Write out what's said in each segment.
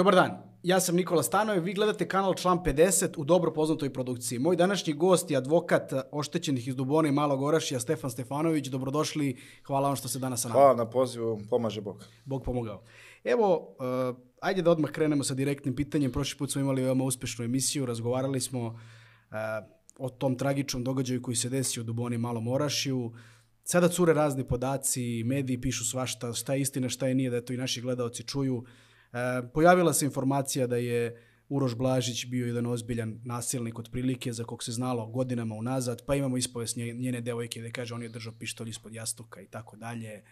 Dobar dan, ja sam Nikola Stanoje, vi gledate kanal Član 50 u dobro poznatoj produkciji. Moj današnji gost je advokat e, oštećenih iz Dubona i Malog Orašija, Stefan Stefanović. Dobrodošli, hvala vam što ste danas sa nama. Hvala na pozivu, pomaže Bog. Bog pomogao. Evo, uh, ajde da odmah krenemo sa direktnim pitanjem. Prošli put smo imali veoma uspešnu emisiju, razgovarali smo uh, o tom tragičnom događaju koji se desi u Duboni i Malom Orašiju. Sada cure razni podaci, mediji pišu svašta, šta je istina, šta je nije, da eto i naši gledalci čuju. Uh, E, pojavila se informacija da je Uroš Blažić bio jedan ozbiljan nasilnik prilike za kog se znalo godinama unazad, pa imamo ispovest njene devojke da kaže on je držao pištolj ispod jastuka i tako dalje.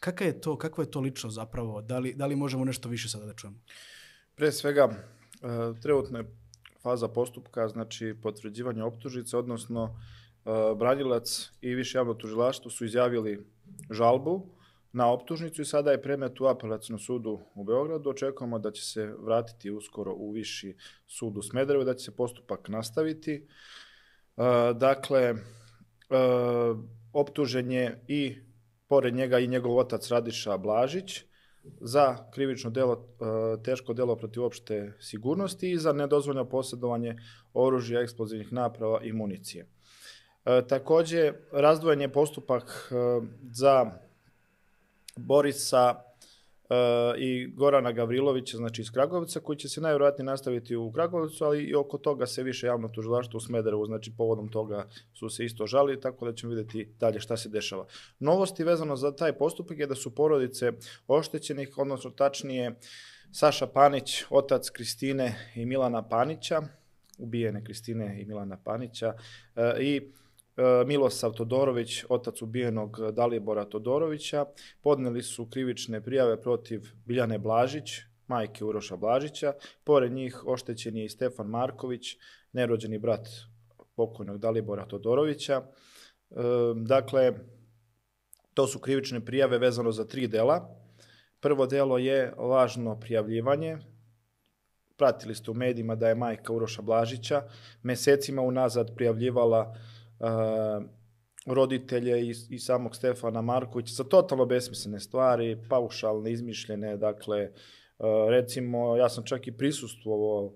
Kaka je to, kakva je to lično zapravo? Da li, da li možemo nešto više sada da čujemo? Pre svega, e, trenutna je faza postupka, znači potvrđivanje optužnice, odnosno e, branilac i više javno tužilaštvo su izjavili žalbu na optužnicu i sada je premet u apelacnom sudu u Beogradu. Očekujemo da će se vratiti uskoro u viši sud u Smederevu, da će se postupak nastaviti. E, dakle, e, optužen je i pored njega i njegov otac Radiša Blažić za krivično delo, e, teško delo protiv opšte sigurnosti i za nedozvoljno posjedovanje oružja, eksplozivnih naprava i municije. Takođe, razdvojen je postupak za Borisa e, i Gorana Gavrilovića, znači iz Kragovica, koji će se najvjerojatnije nastaviti u Kragovicu, ali i oko toga se više javno tužilaštvo u Smederevu, znači povodom toga su se isto žali, tako da ćemo videti dalje šta se dešava. Novosti vezano za taj postupak je da su porodice oštećenih, odnosno tačnije Saša Panić, otac Kristine i Milana Panića, ubijene Kristine i Milana Panića, e, i Eh, Milosav Todorović, otac ubijenog eh, Dalibora Todorovića, podneli su krivične prijave protiv Biljane Blažić, majke Uroša Blažića. Pored njih oštećen je i Stefan Marković, nerođeni brat pokojnog Dalibora Todorovića. Dakle, to su krivične prijave vezano za tri dela. Prvo delo je lažno prijavljivanje. Pratili ste u medijima da je majka Uroša Blažića mesecima unazad prijavljivala uh, uh, roditelje i, i samog Stefana Markovića sa totalno besmislene stvari, paušalne, izmišljene, dakle, recimo, ja sam čak i prisustvovao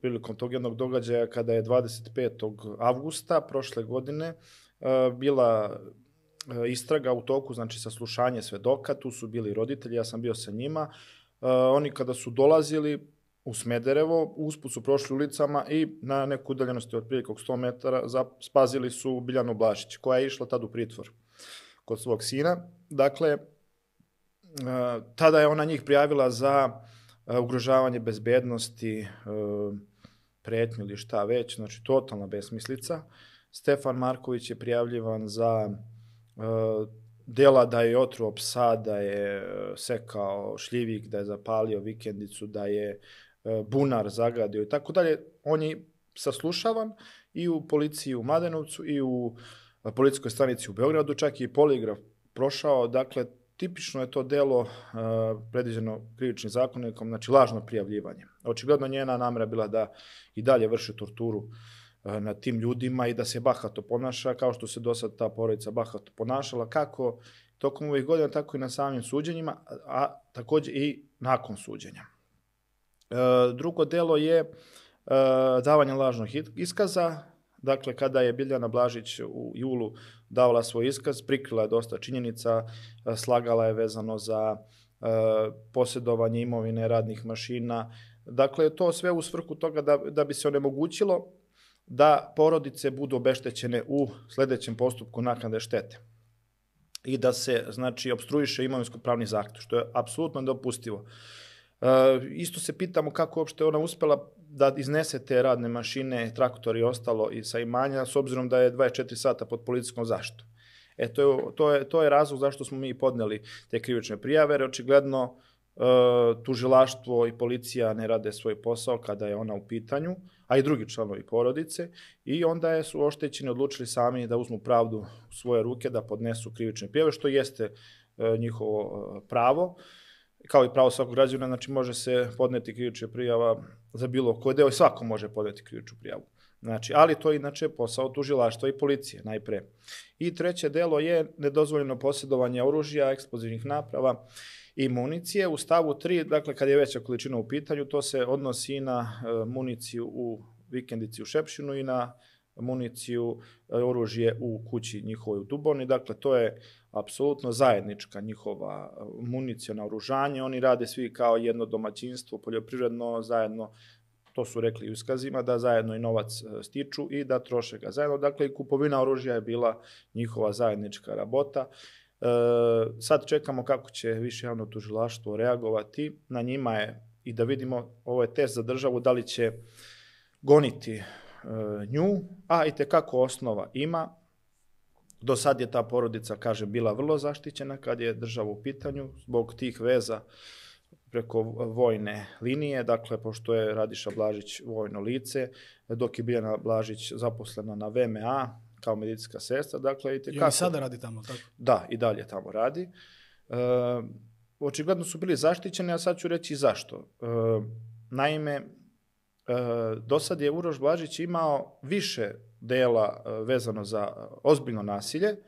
prilikom tog jednog događaja kada je 25. avgusta prošle godine bila istraga u toku, znači saslušanje svedoka, tu su bili roditelji, ja sam bio sa njima, oni kada su dolazili, u Smederevo, usput su prošli ulicama i na neku udaljenosti od prilike 100 metara spazili su Biljanu Blašić, koja je išla tad u pritvor kod svog sina. Dakle, e, tada je ona njih prijavila za e, ugrožavanje bezbednosti, e, pretnju ili šta već, znači totalna besmislica. Stefan Marković je prijavljivan za dela da je otruo psa, da je sekao šljivik, da je zapalio vikendicu, da je E, bunar zagadio i tako dalje, on je saslušavan i u policiji u Mladenovcu i u e, policijskoj stanici u Beogradu, čak i poligraf prošao, dakle, tipično je to delo uh, predviđeno krivičnim zakonikom, znači lažno prijavljivanje. Očigledno njena namera bila da i dalje vrši torturu uh, na tim ljudima i da se bahato ponaša, kao što se do sad ta porodica bahato ponašala, kako tokom ovih godina, tako i na samim suđenjima, a, a takođe i nakon suđenja. E, drugo delo je e, davanje lažnog iskaza, Dakle, kada je Biljana Blažić u julu davala svoj iskaz, prikrila je dosta činjenica, e, slagala je vezano za posjedovanje imovine radnih mašina. Dakle, to sve u svrhu toga da, da bi se onemogućilo da porodice budu obeštećene u sledećem postupku naknade štete i da se, znači, obstruiše imovinsko-pravni zahtev, što je apsolutno Uh, Eh, isto se pitamo kako uopšte ona uspela da iznese te radne mašine, traktori i ostalo i sa imanja, s obzirom da je 24 sata pod policijskom zaštitom. E, to je, to, je, to je razlog zašto smo mi podneli te krivične prijave, jer očigledno e, tužilaštvo i policija ne rade svoj posao kada je ona u pitanju, a i drugi članovi porodice, i onda je, su oštećeni odlučili sami da uzmu pravdu u svoje ruke, da podnesu krivične prijave, što jeste e, njihovo pravo. E, kao i pravo svakog građana, znači može se podneti krivična prijava za bilo koje deo i svako može podneti krivičnu prijavu. Znači, ali to je inače posao tužilaštva i policije najpre. I treće delo je nedozvoljeno posjedovanje oružja, eksplozivnih naprava i municije. U stavu 3, dakle, kad je veća količina u pitanju, to se odnosi i na e, municiju u vikendici u Šepšinu i na municiju, e, oružje u kući njihovoj u Duboni. Dakle, to je apsolutno zajednička njihova uh, municija, oružanje, oni rade svi kao jedno domaćinstvo, poljoprivredno, zajedno to su rekli u iskazima, da zajedno i novac uh, stiču i da troše ga zajedno. Dakle, i kupovina oružja je bila njihova zajednička rabota. E, sad čekamo kako će više javno tužilaštvo reagovati. Na njima je i da vidimo, ovo je test za državu, da li će goniti nju, a i te kako osnova ima Do sad je ta porodica, kaže, bila vrlo zaštićena kad je država u pitanju zbog tih veza preko vojne linije, dakle, pošto je Radiša Blažić vojno lice, dok je Biljana Blažić zaposlena na VMA kao medicinska sestra, dakle, i te kako... I sada radi tamo, tako? Da, i dalje tamo radi. E, očigledno su bili zaštićeni, a sad ću reći zašto. E, naime, e, do sad je Uroš Blažić imao više dela e, vezano za e, ozbiljno nasilje, e,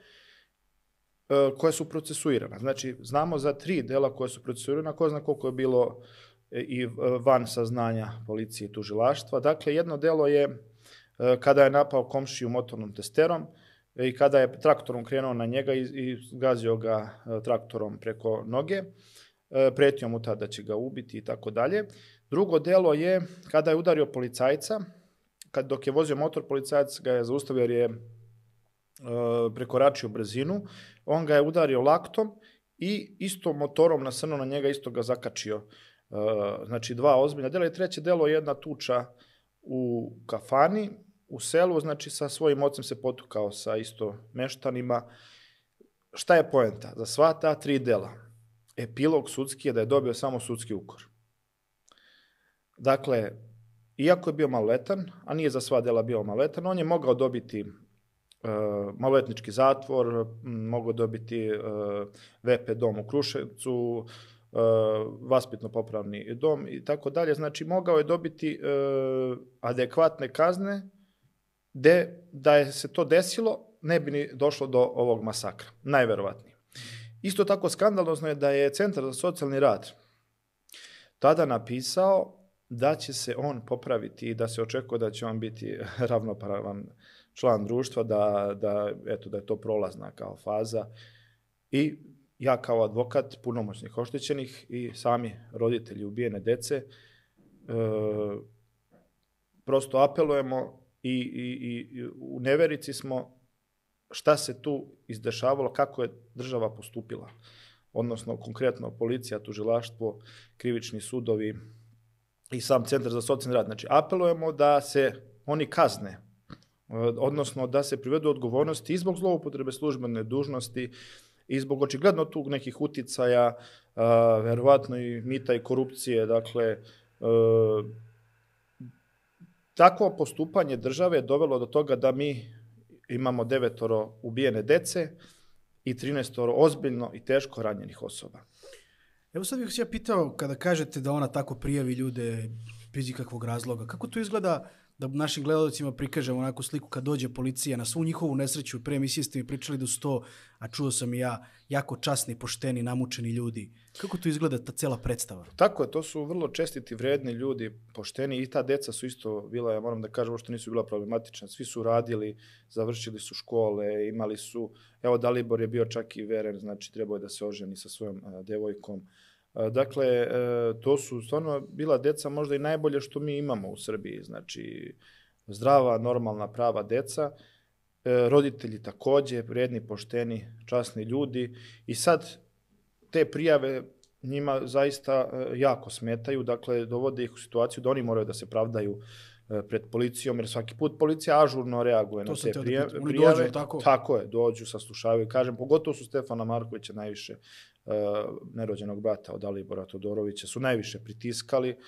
koje su procesuirana. Znači, znamo za tri dela koja su procesuirana, ko zna koliko je bilo i van saznanja policije i tužilaštva. Dakle, jedno delo je kada je napao komšiju motornom testerom i kada je traktorom krenuo na njega i, i gazio ga traktorom preko noge, pretio mu tada da će ga ubiti i tako dalje. Drugo delo je kada je udario policajca, kad dok je vozio motor, policajac ga je zaustavio jer je e, prekoračio brzinu, on ga je udario laktom i isto motorom na srno na njega, isto ga zakačio. E, znači dva ozbiljna dela i treće delo je jedna tuča u kafani, u selu, znači sa svojim ocem se potukao sa isto meštanima. Šta je poenta? Za sva ta tri dela, epilog sudski je da je dobio samo sudski ukor. Dakle, iako je bio maloletan, a nije za sva dela bio maloletan, on je mogao dobiti e, maloletnički zatvor, mogao dobiti e, VP dom u Kruševcu, e, vaspitno-popravni dom i tako dalje. Znači, mogao je dobiti e, adekvatne kazne, de, da je se to desilo, ne bi ni došlo do ovog masakra, najverovatnije. Isto tako skandalozno je da je Centar za socijalni rad tada napisao da će se on popraviti i da se očekuje da će on biti ravnopravan član društva, da, da, eto, da je to prolazna kao faza. I ja kao advokat punomoćnih oštećenih i sami roditelji ubijene dece, e, prosto apelujemo i, i, i u neverici smo šta se tu izdešavalo, kako je država postupila. Odnosno, konkretno, policija, tužilaštvo, krivični sudovi, i sam centar za socijalni rad. Znači, apelujemo da se oni kazne, e, odnosno da se privedu odgovornosti i zbog zloupotrebe službene dužnosti i zbog očigledno tu nekih uticaja, e, verovatno i mita i korupcije, dakle, e, takvo postupanje države je dovelo do toga da mi imamo devetoro ubijene dece i 13 ozbiljno i teško ranjenih osoba. Evo sad bih se ja pitao, kada kažete da ona tako prijavi ljude bez ikakvog razloga, kako to izgleda da našim gledalcima prikažemo onakvu sliku kad dođe policija na svu njihovu nesreću, pre mi ste mi pričali do da 100, a čuo sam i ja, jako časni, pošteni, namučeni ljudi. Kako to izgleda ta cela predstava? Tako je, to su vrlo čestiti, vredni ljudi, pošteni i ta deca su isto bila, ja moram da kažem, što nisu bila problematična. Svi su radili, završili su škole, imali su, evo Dalibor je bio čak i veren, znači trebao je da se oženi sa svojom a, devojkom. Dakle, e, to su stvarno bila deca možda i najbolje što mi imamo u Srbiji, znači zdrava, normalna, prava deca, e, roditelji takođe, vredni, pošteni, časni ljudi i sad te prijave njima zaista e, jako smetaju, dakle dovode ih u situaciju da oni moraju da se pravdaju pred policijom, jer svaki put policija ažurno reaguje to na te da prije, prijave. Dođu, tako? tako je, dođu, saslušavaju, kažem, pogotovo su Stefana Markovića najviše Eh, nerođenog brata od Alibora Todorovića su najviše pritiskali. Eh,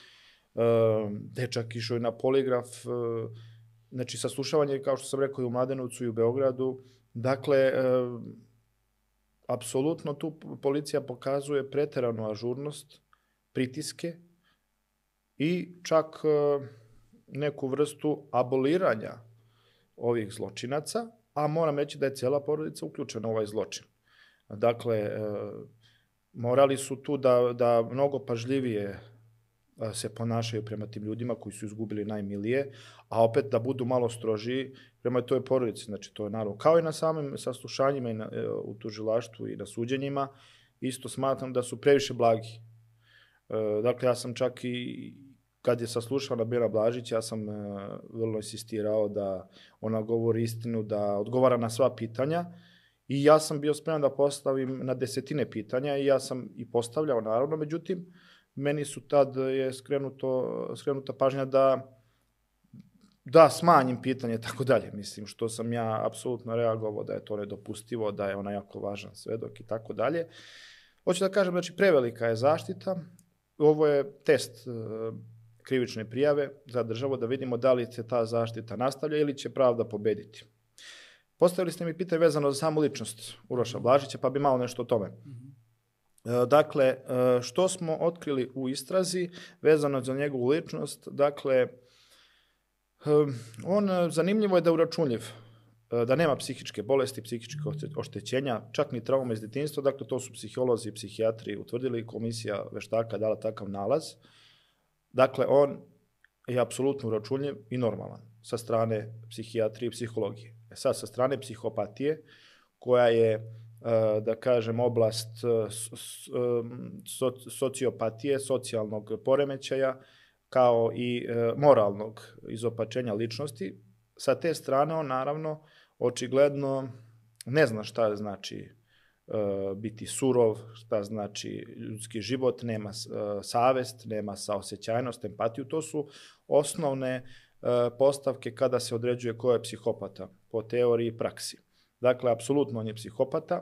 dečak išao je na poligraf, eh, znači saslušavanje, kao što sam rekao, i u Mladenovcu i u Beogradu. Dakle, apsolutno tu policija pokazuje preteranu ažurnost, pritiske i čak neku vrstu aboliranja ovih zločinaca, a moram reći da je cijela porodica uključena u ovaj zločin. Dakle, morali su tu da, da mnogo pažljivije se ponašaju prema tim ljudima koji su izgubili najmilije, a opet da budu malo strožiji prema toj porodici. Znači, to je naravno kao i na samim saslušanjima i na, e, u tužilaštvu i na suđenjima, isto smatram da su previše blagi. E, dakle, ja sam čak i kad je saslušala Bira Blažić, ja sam e, vrlo insistirao da ona govori istinu, da odgovara na sva pitanja, I ja sam bio spreman da postavim na desetine pitanja i ja sam i postavljao naravno, međutim, meni su tad je skrenuto, skrenuta pažnja da da smanjim pitanje tako dalje, mislim, što sam ja apsolutno reagovao da je to nedopustivo, da je ona jako važan svedok i tako dalje. Hoću da kažem, znači, prevelika je zaštita, ovo je test e, krivične prijave za državu da vidimo da li se ta zaštita nastavlja ili će pravda pobediti. Postavili ste mi pitanje vezano za samu ličnost Uroša Blažića, pa bi malo nešto o tome. Mhm. E, dakle, e, što smo otkrili u istrazi vezano za njegovu ličnost? Dakle, e, on zanimljivo je da je uračunljiv da nema psihičke bolesti, psihičke oštećenja, čak ni trauma iz detinjstva, dakle to su psiholozi i psihijatri utvrdili, komisija veštaka dala takav nalaz. Dakle, on je apsolutno uračunljiv i normalan sa strane psihijatrije i psihologije. Sad, sa strane psihopatije, koja je, e, da kažem, oblast e, e, sociopatije, socijalnog poremećaja, kao i moralnog izopačenja ličnosti, sa te strane on naravno očigledno ne zna šta znači biti surov, šta znači ljudski život, nema savest, nema saosećajnost, empatiju, to su osnovne E, postavke kada se određuje ko je psihopata po teoriji i praksi. Dakle, apsolutno on je psihopata,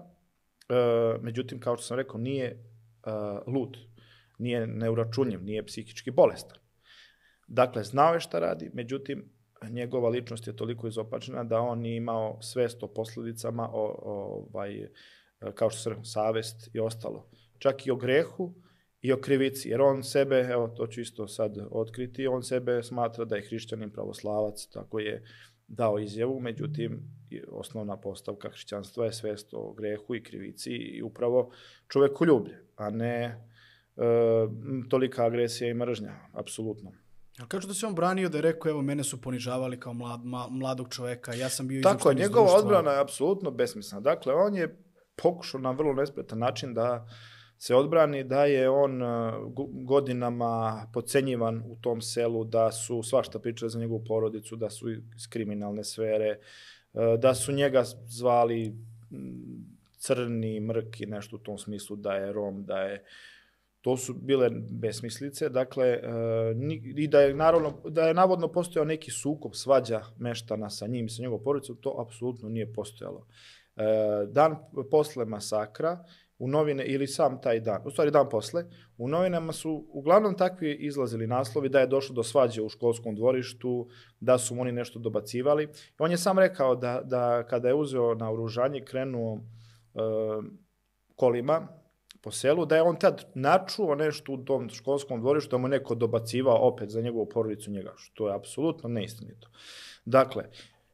e, međutim, kao što sam rekao, nije e, lud, nije neuračunjiv, nije psihički bolestan. Dakle, znao je šta radi, međutim, njegova ličnost je toliko izopačena da on je imao svest o posledicama, o, o, ovaj, kao što sam rekao, savest i ostalo. Čak i o grehu, i o krivici, jer on sebe, evo to ću isto sad otkriti, on sebe smatra da je hrišćanin pravoslavac, tako je dao izjavu, međutim, osnovna postavka hrišćanstva je svest o grehu i krivici i upravo ljublje, a ne e, tolika agresija i mržnja, apsolutno. Ali kažu da se on branio da je rekao, evo, mene su ponižavali kao mlad, ma, mladog čoveka, ja sam bio izvršten Tako, njegova odbrana je apsolutno besmislena. Dakle, on je pokušao na vrlo nespretan način da se odbrani, da je on e, godinama pocenjivan u tom selu, da su svašta pričali za njegovu porodicu, da su iz kriminalne sfere, e, da su njega zvali crni, mrk i nešto u tom smislu, da je Rom, da je... To su bile besmislice, dakle, e, i da je, naravno, da je navodno postojao neki sukob svađa meštana sa njim, i sa njegovom porodicom, to apsolutno nije postojalo. Dan posle masakra, u novine ili sam taj dan, u stvari dan posle, u novinama su uglavnom takvi izlazili naslovi da je došlo do svađe u školskom dvorištu, da su oni nešto dobacivali. On je sam rekao da, da kada je uzeo na oružanje, krenuo e, kolima po selu, da je on tad načuo nešto u tom školskom dvorištu, da mu neko dobacivao opet za njegovu porodicu njega, što je apsolutno neistinito. Dakle,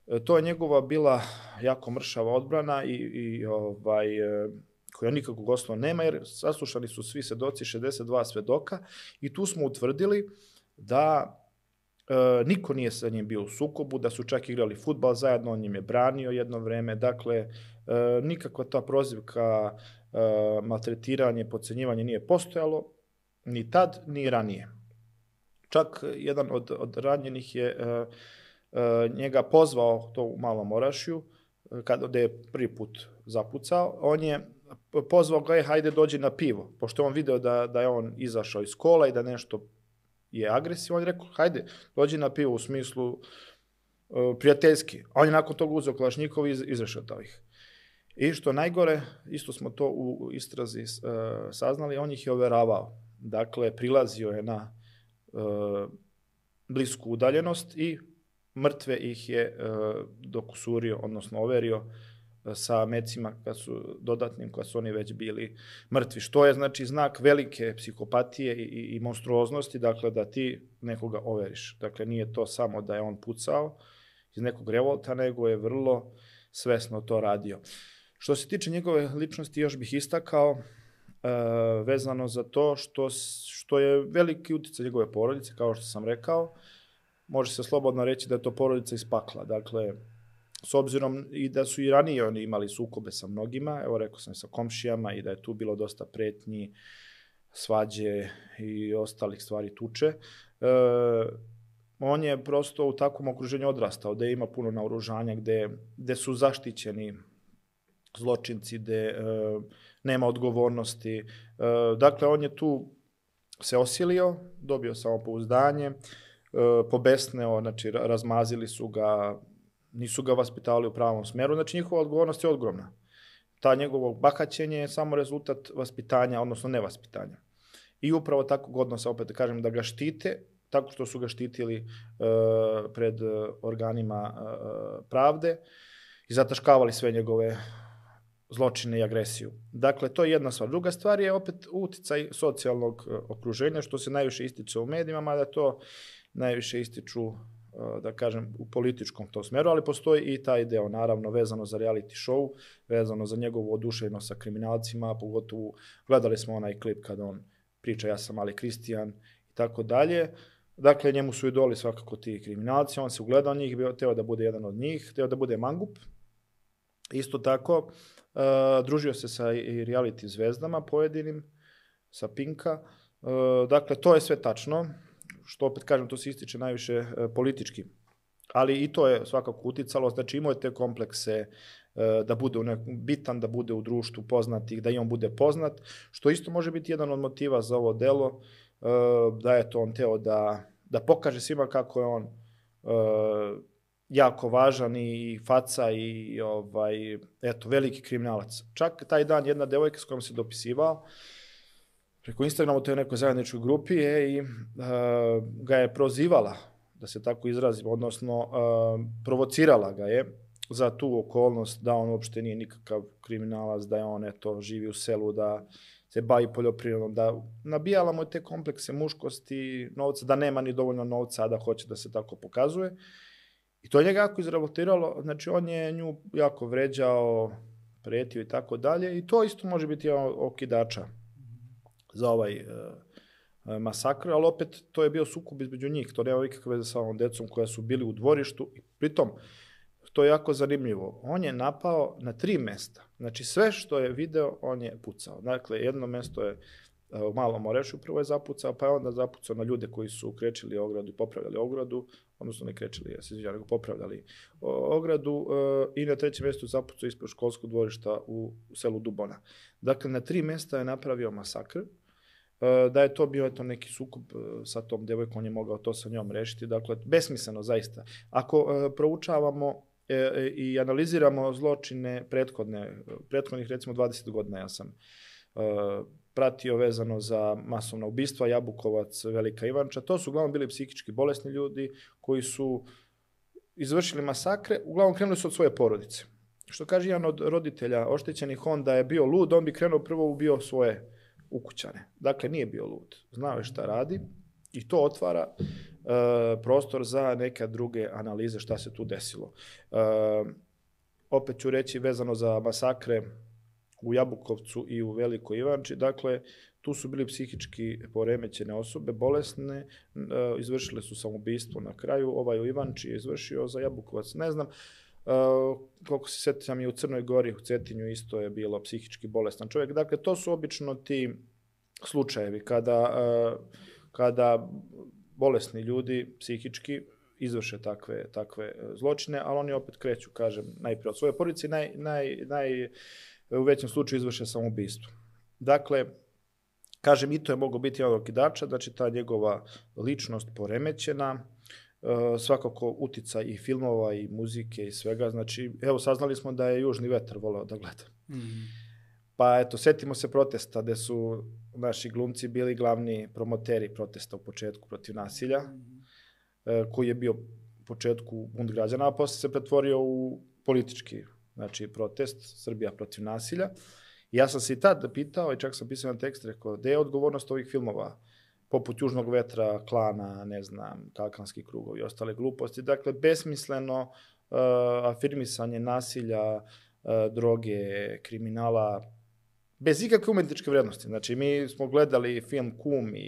e, to je njegova bila jako mršava odbrana i, i ovaj, e, koja nikakvog osnova nema, jer saslušani su svi svedoci, 62 svedoka, i tu smo utvrdili da e, niko nije sa njim bio u sukobu, da su čak igrali futbal zajedno, on njim je branio jedno vreme, dakle, e, nikakva ta prozivka, e, maltretiranje, pocenjivanje nije postojalo, ni tad, ni ranije. Čak jedan od, od ranjenih je e, e, njega pozvao to u Malom Orašju, e, kada je prvi put zapucao, on je pozvao ga je, hajde dođi na pivo, pošto on video da, da je on izašao iz kola i da nešto je agresivo, on je rekao, hajde, dođi na pivo u smislu uh, prijateljski. A on je nakon toga uzeo Kalašnikov i iz, izašao ih. I što najgore, isto smo to u istrazi uh, saznali, on ih je overavao. Dakle, prilazio je na uh, blisku udaljenost i mrtve ih je uh, dokusurio, odnosno overio sa mecima kad su dodatnim, kad su oni već bili mrtvi. Što je znači znak velike psihopatije i, i monstruoznosti, dakle da ti nekoga overiš. Dakle nije to samo da je on pucao iz nekog revolta, nego je vrlo svesno to radio. Što se tiče njegove ličnosti, još bih istakao e, vezano za to što, što je veliki uticaj njegove porodice, kao što sam rekao. Može se slobodno reći da je to porodica ispakla Dakle, s obzirom i da su i ranije oni imali sukobe sa mnogima, evo rekao sam i sa komšijama i da je tu bilo dosta pretnji, svađe i ostalih stvari tuče. E, on je prosto u takvom okruženju odrastao, da ima puno naoružanja, gde, gde su zaštićeni zločinci, gde e, nema odgovornosti. E, dakle, on je tu se osilio, dobio samopouzdanje, e, pobesneo, znači razmazili su ga, nisu ga vaspitavali u pravom smeru, znači njihova odgovornost je ogromna. Ta njegovo bahaćenje je samo rezultat vaspitanja, odnosno nevaspitanja. I upravo takvog odnosa, opet da kažem, da ga štite, tako što su ga štitili uh, pred organima uh, pravde i zataškavali sve njegove zločine i agresiju. Dakle, to je jedna stvar. Druga stvar je opet uticaj socijalnog e, okruženja, što se najviše ističe u medijima, mada to najviše ističu da kažem, u političkom to smeru, ali postoji i taj deo, naravno, vezano za reality show, vezano za njegovu oduševnost sa kriminalcima, pogotovo gledali smo onaj klip kada on priča ja sam mali Kristijan i tako dalje. Dakle, njemu su idoli svakako ti kriminalci, on se ugledao njih, bio, teo da bude jedan od njih, teo da bude mangup. Isto tako, uh, družio se sa i reality zvezdama pojedinim, sa Pinka. Uh, dakle, to je sve tačno što opet kažem, to se ističe najviše e, politički. Ali i to je svakako uticalo, znači imao je te komplekse e, da bude u nekom, bitan, da bude u društvu poznatih, da i on bude poznat, što isto može biti jedan od motiva za ovo delo, e, da je to on teo da, da pokaže svima kako je on jako važan i faca i ovaj, eto, veliki kriminalac. Čak taj dan jedna devojka s kojom se dopisivao, preko Instagrama u toj nekoj zajedničkoj grupi je i uh, ga je prozivala, da se tako izrazim, odnosno uh, provocirala ga je za tu okolnost da on uopšte nije nikakav kriminalac, da je on eto živi u selu, da se bavi poljoprivredom, da nabijala mu te komplekse muškosti, novca, da nema ni dovoljno novca, a da hoće da se tako pokazuje. I to je njega jako izrevoltiralo, znači on je nju jako vređao, pretio i tako dalje i to isto može biti jedan okidača za ovaj e, e, masakr, ali opet to je bio sukup između njih, to nema ikakve veze sa ovom decom koja su bili u dvorištu i pritom to je jako zanimljivo. On je napao na tri mesta. Znači sve što je video, on je pucao. Dakle, jedno mesto je u Malom Orešu prvo je zapucao, pa je onda zapucao na ljude koji su krečili ogradu i popravljali ogradu, odnosno ne krečili, ja se izvinjam, nego popravljali e, ogradu i na trećem mjestu zapucao ispred školskog dvorišta u selu Dubona. Dakle, na tri mesta je napravio masakr, E, da je to bio eto neki sukob e, sa tom devojkom, on je mogao to sa njom rešiti. Dakle, besmisleno zaista. Ako e, proučavamo i analiziramo zločine prethodne, prethodnih recimo 20 godina ja sam pratio vezano za masovna ubistva, Jabukovac, Velika Ivanča, to su uglavnom bili psihički bolesni ljudi koji su izvršili masakre, uglavnom krenuli su od svoje porodice. Što kaže jedan od roditelja oštećenih, on da je bio lud, on bi krenuo prvo ubio svoje ukućane. Dakle, nije bio lud. Znao je šta radi i to otvara e, prostor za neke druge analize šta se tu desilo. E, opet ću reći vezano za masakre u Jabukovcu i u Velikoj Ivanči, dakle, tu su bili psihički poremećene osobe, bolesne, e, izvršile su samoubistvo na kraju, ovaj u Ivanči je izvršio za Jabukovac, ne znam, Uh, koliko se sećam i u Crnoj Gori, u Cetinju isto je bilo psihički bolestan čovjek. Dakle, to su obično ti slučajevi kada, uh, kada bolesni ljudi psihički izvrše takve, takve uh, zločine, ali oni opet kreću, kažem, najprije od svoje porodice, naj, naj, naj, u većem slučaju izvrše samoubistvo. Dakle, kažem, i to je mogo biti jedan okidača, znači ta njegova ličnost poremećena, Eh, svakako utica i filmova i muzike i svega. Znači, evo, saznali smo da je Južni vetar volao da gleda. Mm. Pa eto, setimo se protesta gde su naši glumci bili glavni promoteri protesta u početku protiv nasilja, mm. koji je bio u početku bunt građana, a posle se pretvorio u politički znači, protest Srbija protiv nasilja. I ja sam se i tad pitao, i čak sam pisao na tekst, rekao, gde da je odgovornost ovih filmova? poput Južnog vetra, klana, ne znam, kalkanski krugovi i ostale gluposti. Dakle, besmisleno uh, afirmisanje nasilja, uh, droge, kriminala, bez ikakve umetničke vrednosti. Znači, mi smo gledali film Kum i,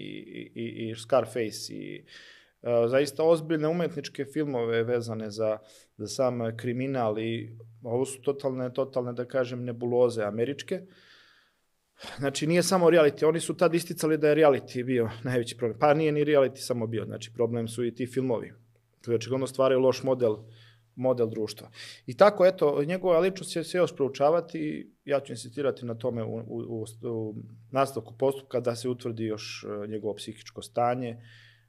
i, i Scarface i uh, zaista ozbiljne umetničke filmove vezane za, za sam kriminal i ovo su totalne, totalne, da kažem, nebuloze američke. Uh, Znači, nije samo reality. Oni su tad isticali da je reality bio najveći problem. Pa nije ni reality samo bio. Znači, problem su i ti filmovi koji očigodno stvaraju loš model model društva. I tako, eto, njegova ličnost će se još proučavati ja ću insistirati na tome u, u, u nastavku postupka da se utvrdi još e, njegovo psihičko stanje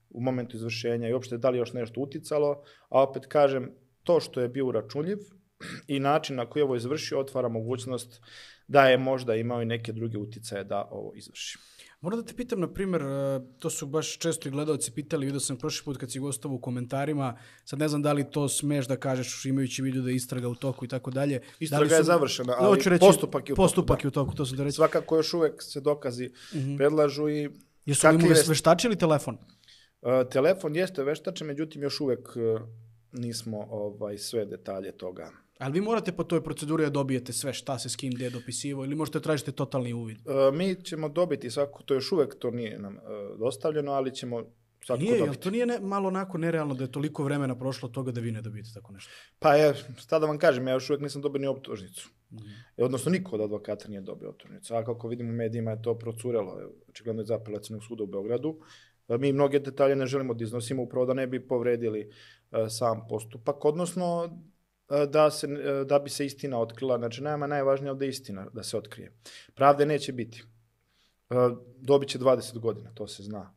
u momentu izvršenja i uopšte da li još nešto uticalo, a opet kažem, to što je bio uračunljiv i način na koji je ovo izvršio otvara mogućnost da je možda imao i neke druge uticaje da ovo izvrši. Moram da te pitam, na primer, e, to su baš često i gledalci pitali, vidio sam prošli put kad si gostavo u komentarima, sad ne znam da li to smeš da kažeš imajući vidio da je istraga u toku i tako dalje. Da istraga da su... je završena, ali reći, postupak je u toku. Postupak da. je u toku, to su da reći. Svakako još uvek se dokazi uh mhm. -huh. predlažu i... Jesu li imali je... veštačili telefon? Uh, telefon jeste veštače, međutim još uvek uh, nismo ovaj sve detalje toga Ali vi morate po toj proceduri da dobijete sve šta se s kim gde dopisivo ili možete da tražiti totalni uvid? E, mi ćemo dobiti svako, to još uvek to nije nam e, dostavljeno, ali ćemo svako nije, dobiti. Jel to nije ne, malo onako nerealno da je toliko vremena prošlo od toga da vi ne dobijete tako nešto? Pa ja, sta da vam kažem, ja još uvek nisam dobio ni optužnicu. Mm. E, odnosno, niko od advokata nije dobio optužnicu. A kako vidimo u medijima je to procurelo, e, očigledno je zapelacijenog suda u Beogradu. E, mi mnoge detalje ne želimo da iznosimo upravo da ne bi povredili e, sam postupak, odnosno E, da, se, e, da bi se istina otkrila. Znači, nema najvažnije ovde istina da se otkrije. Pravde neće biti. E, dobit će 20 godina, to se zna.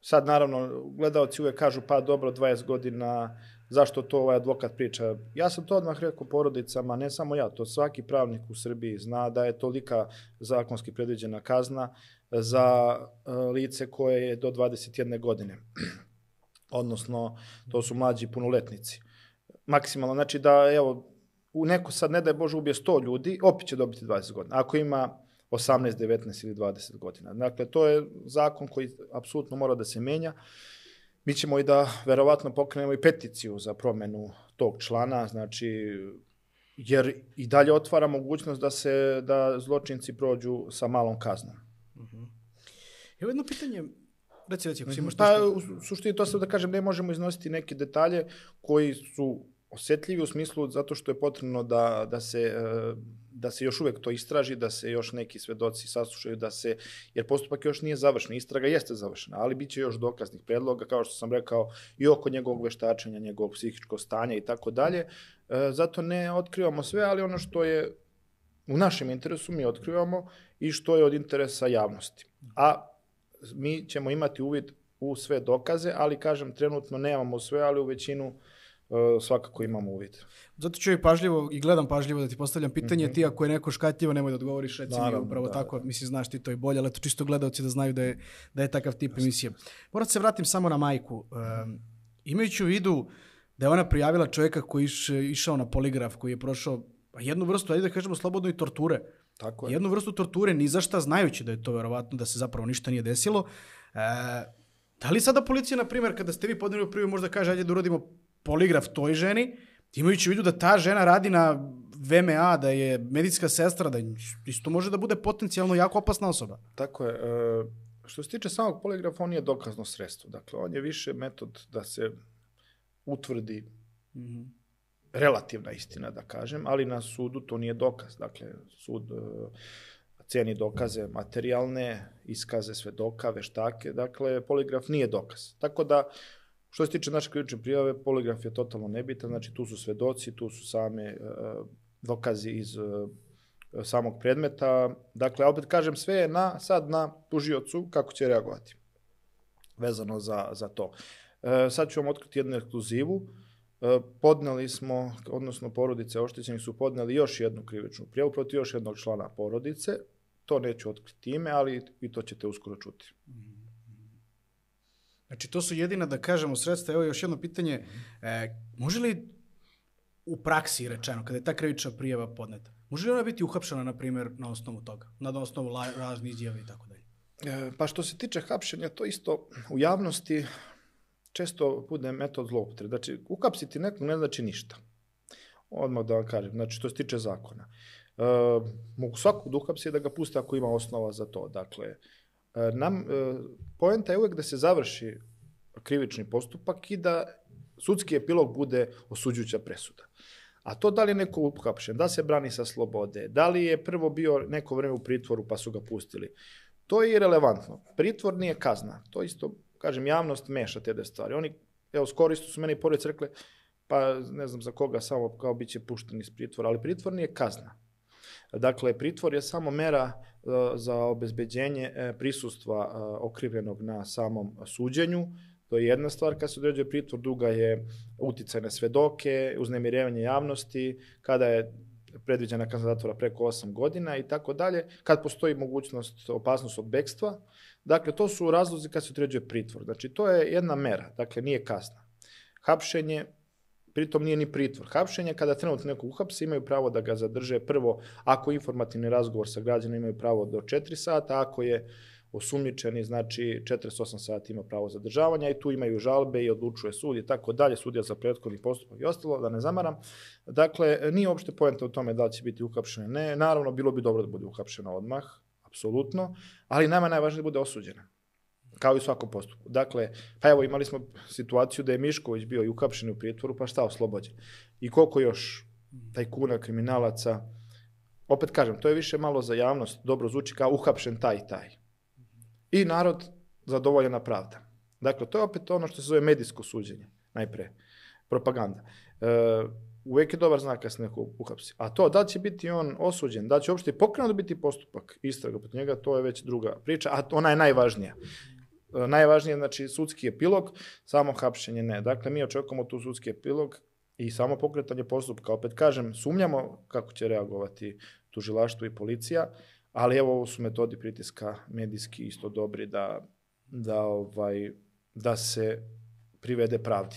Sad, naravno, gledalci uvek kažu, pa dobro, 20 godina, zašto to ovaj advokat priča. Ja sam to odmah rekao porodicama, ne samo ja, to svaki pravnik u Srbiji zna da je tolika zakonski predviđena kazna za lice koje je do 21 godine. Odnosno, to su mlađi punoletnici maksimalno. Znači da, evo, u neko sad, ne da je Bože, ubije 100 ljudi, opet će dobiti 20 godina. Ako ima 18, 19 ili 20 godina. Dakle, to je zakon koji apsolutno mora da se menja. Mi ćemo i da verovatno pokrenemo i peticiju za promenu tog člana, znači jer i dalje otvara mogućnost da se da zločinci prođu sa malom kaznom. Mhm. Uh -huh. Evo jedno pitanje, reci, reci, ako si imaš Pa, u suštini to sam da kažem, ne možemo iznositi neke detalje koji su osetljivi u smislu zato što je potrebno da, da se e, da se još uvek to istraži, da se još neki svedoci saslušaju, da se, jer postupak još nije završen, istraga jeste završena, ali bit će još dokaznih predloga, kao što sam rekao, i oko njegovog veštačenja, njegovog psihičkog stanja i tako dalje. E, zato ne otkrivamo sve, ali ono što je u našem interesu mi otkrivamo i što je od interesa javnosti. A mi ćemo imati uvid u sve dokaze, ali kažem, trenutno nemamo sve, ali u većinu uh, Eh, svakako imamo uvid. Zato ću i pažljivo i gledam pažljivo da ti postavljam pitanje, mm -hmm. ti ako je neko škatljivo nemoj da odgovoriš, reci Naravno, mi upravo da, tako, da. mislim znaš ti to i bolje, ali to čisto gledalci da znaju da je, da je takav tip Jasne. emisije. Moram da se vratim samo na majku. Um, imajući u vidu da je ona prijavila čovjeka koji je išao na poligraf, koji je prošao pa jednu vrstu, ajde da kažemo slobodno i torture. Tako je. Jednu vrstu torture, ni za šta znajući da je to verovatno, da se zapravo ništa nije desilo. E, da li sada policija, na primjer, kada ste vi podnijeli prvi, možda kaže, ajde da uradimo poligraf toj ženi, imajući u vidu da ta žena radi na VMA, da je medicinska sestra, da isto može da bude potencijalno jako opasna osoba. Tako je. E, što se tiče samog poligrafa, on je dokazno sredstvo. Dakle, on je više metod da se utvrdi mm -hmm. relativna istina, da kažem, ali na sudu to nije dokaz. Dakle, sud e, ceni dokaze materijalne, iskaze svedoka, veštake. Dakle, poligraf nije dokaz. Tako da, Što se tiče naše krivične prijave, poligraf je totalno nebitan, znači tu su svedoci, tu su same e, dokazi iz e, samog predmeta. Dakle, opet kažem, sve je na, sad na tužiocu kako će reagovati vezano za, za to. E, sad ću vam otkriti jednu ekskluzivu. E, podneli smo, odnosno porodice oštećenih su podneli još jednu krivičnu prijavu protiv još jednog člana porodice. To neću otkriti ime, ali i to ćete uskoro čuti. Mm -hmm. Znači, to su jedina, da kažemo, sredstva. Evo još jedno pitanje. E, može li u praksi rečeno, kada je ta krivična prijava podneta, može li ona biti uhapšena, na primjer, na osnovu toga? Na osnovu raznih izjava i tako dalje? E, pa što se tiče hapšenja, to isto u javnosti često bude metod zloupotre. Znači, ukapsiti nekog ne znači ništa. Odmah da vam kažem, znači, to se tiče zakona. E, mogu svakog da uhapsi da ga puste ako ima osnova za to. Dakle, E, nam, e, poenta je uvek da se završi krivični postupak i da sudski epilog bude osuđujuća presuda. A to da li je neko uhapšen, da se brani sa slobode, da li je prvo bio neko vreme u pritvoru pa su ga pustili, to je irelevantno. Pritvor nije kazna. To isto, kažem, javnost meša te stvari. Oni, evo, skoro isto su mene i porodice rekle, pa ne znam za koga, samo kao bit će pušten iz pritvora, ali pritvor nije kazna. Dakle, pritvor je samo mera E, za obezbeđenje e, prisustva e, okrivljenog na samom suđenju. To je jedna stvar, kad se određuje pritvor, druga je uticaj na svedoke, uznemirevanje javnosti, kada je predviđena kazna zatvora preko 8 godina i tako dalje, kad postoji mogućnost, opasnost od bekstva. Dakle, to su razlozi kad se određuje pritvor. Znači, to je jedna mera, dakle, nije kazna. Hapšenje, Pritom nije ni pritvor. Hapšenje, kada trenutno neko uhapse, imaju pravo da ga zadrže prvo, ako je informativni razgovor sa građanom, imaju pravo do 4 sata, ako je osumnjičeni, znači 48 sati ima pravo zadržavanja i tu imaju žalbe i odlučuje sud i tako dalje, sudija za prethodni postupak i ostalo, da ne zamaram. Dakle, nije uopšte pojenta u tome da li će biti uhapšena, ne, naravno bilo bi dobro da bude uhapšena odmah, apsolutno, ali nama najvažnije da bude osuđena kao i u svakom postupku. Dakle, pa evo imali smo situaciju da je Mišković bio i ukapšen u pritvoru, pa šta oslobođen. I koliko još taj kuna kriminalaca, opet kažem, to je više malo za javnost, dobro zvuči kao uhapšen taj i taj. I narod zadovoljena pravda. Dakle, to je opet ono što se zove medijsko suđenje, najpre, propaganda. E, uvek je dobar znak kad da se neko uhapsi. A to, da će biti on osuđen, da će uopšte pokrenut biti postupak istraga protiv njega, to je već druga priča, a ona je najvažnija. E, najvažnije, znači, sudski epilog, samo hapšenje ne. Dakle, mi očekujemo tu sudski epilog i samo pokretanje postupka. Opet kažem, sumnjamo kako će reagovati tužilaštvo i policija, ali evo ovo su metodi pritiska medijski isto dobri da, da, ovaj, da se privede pravdi.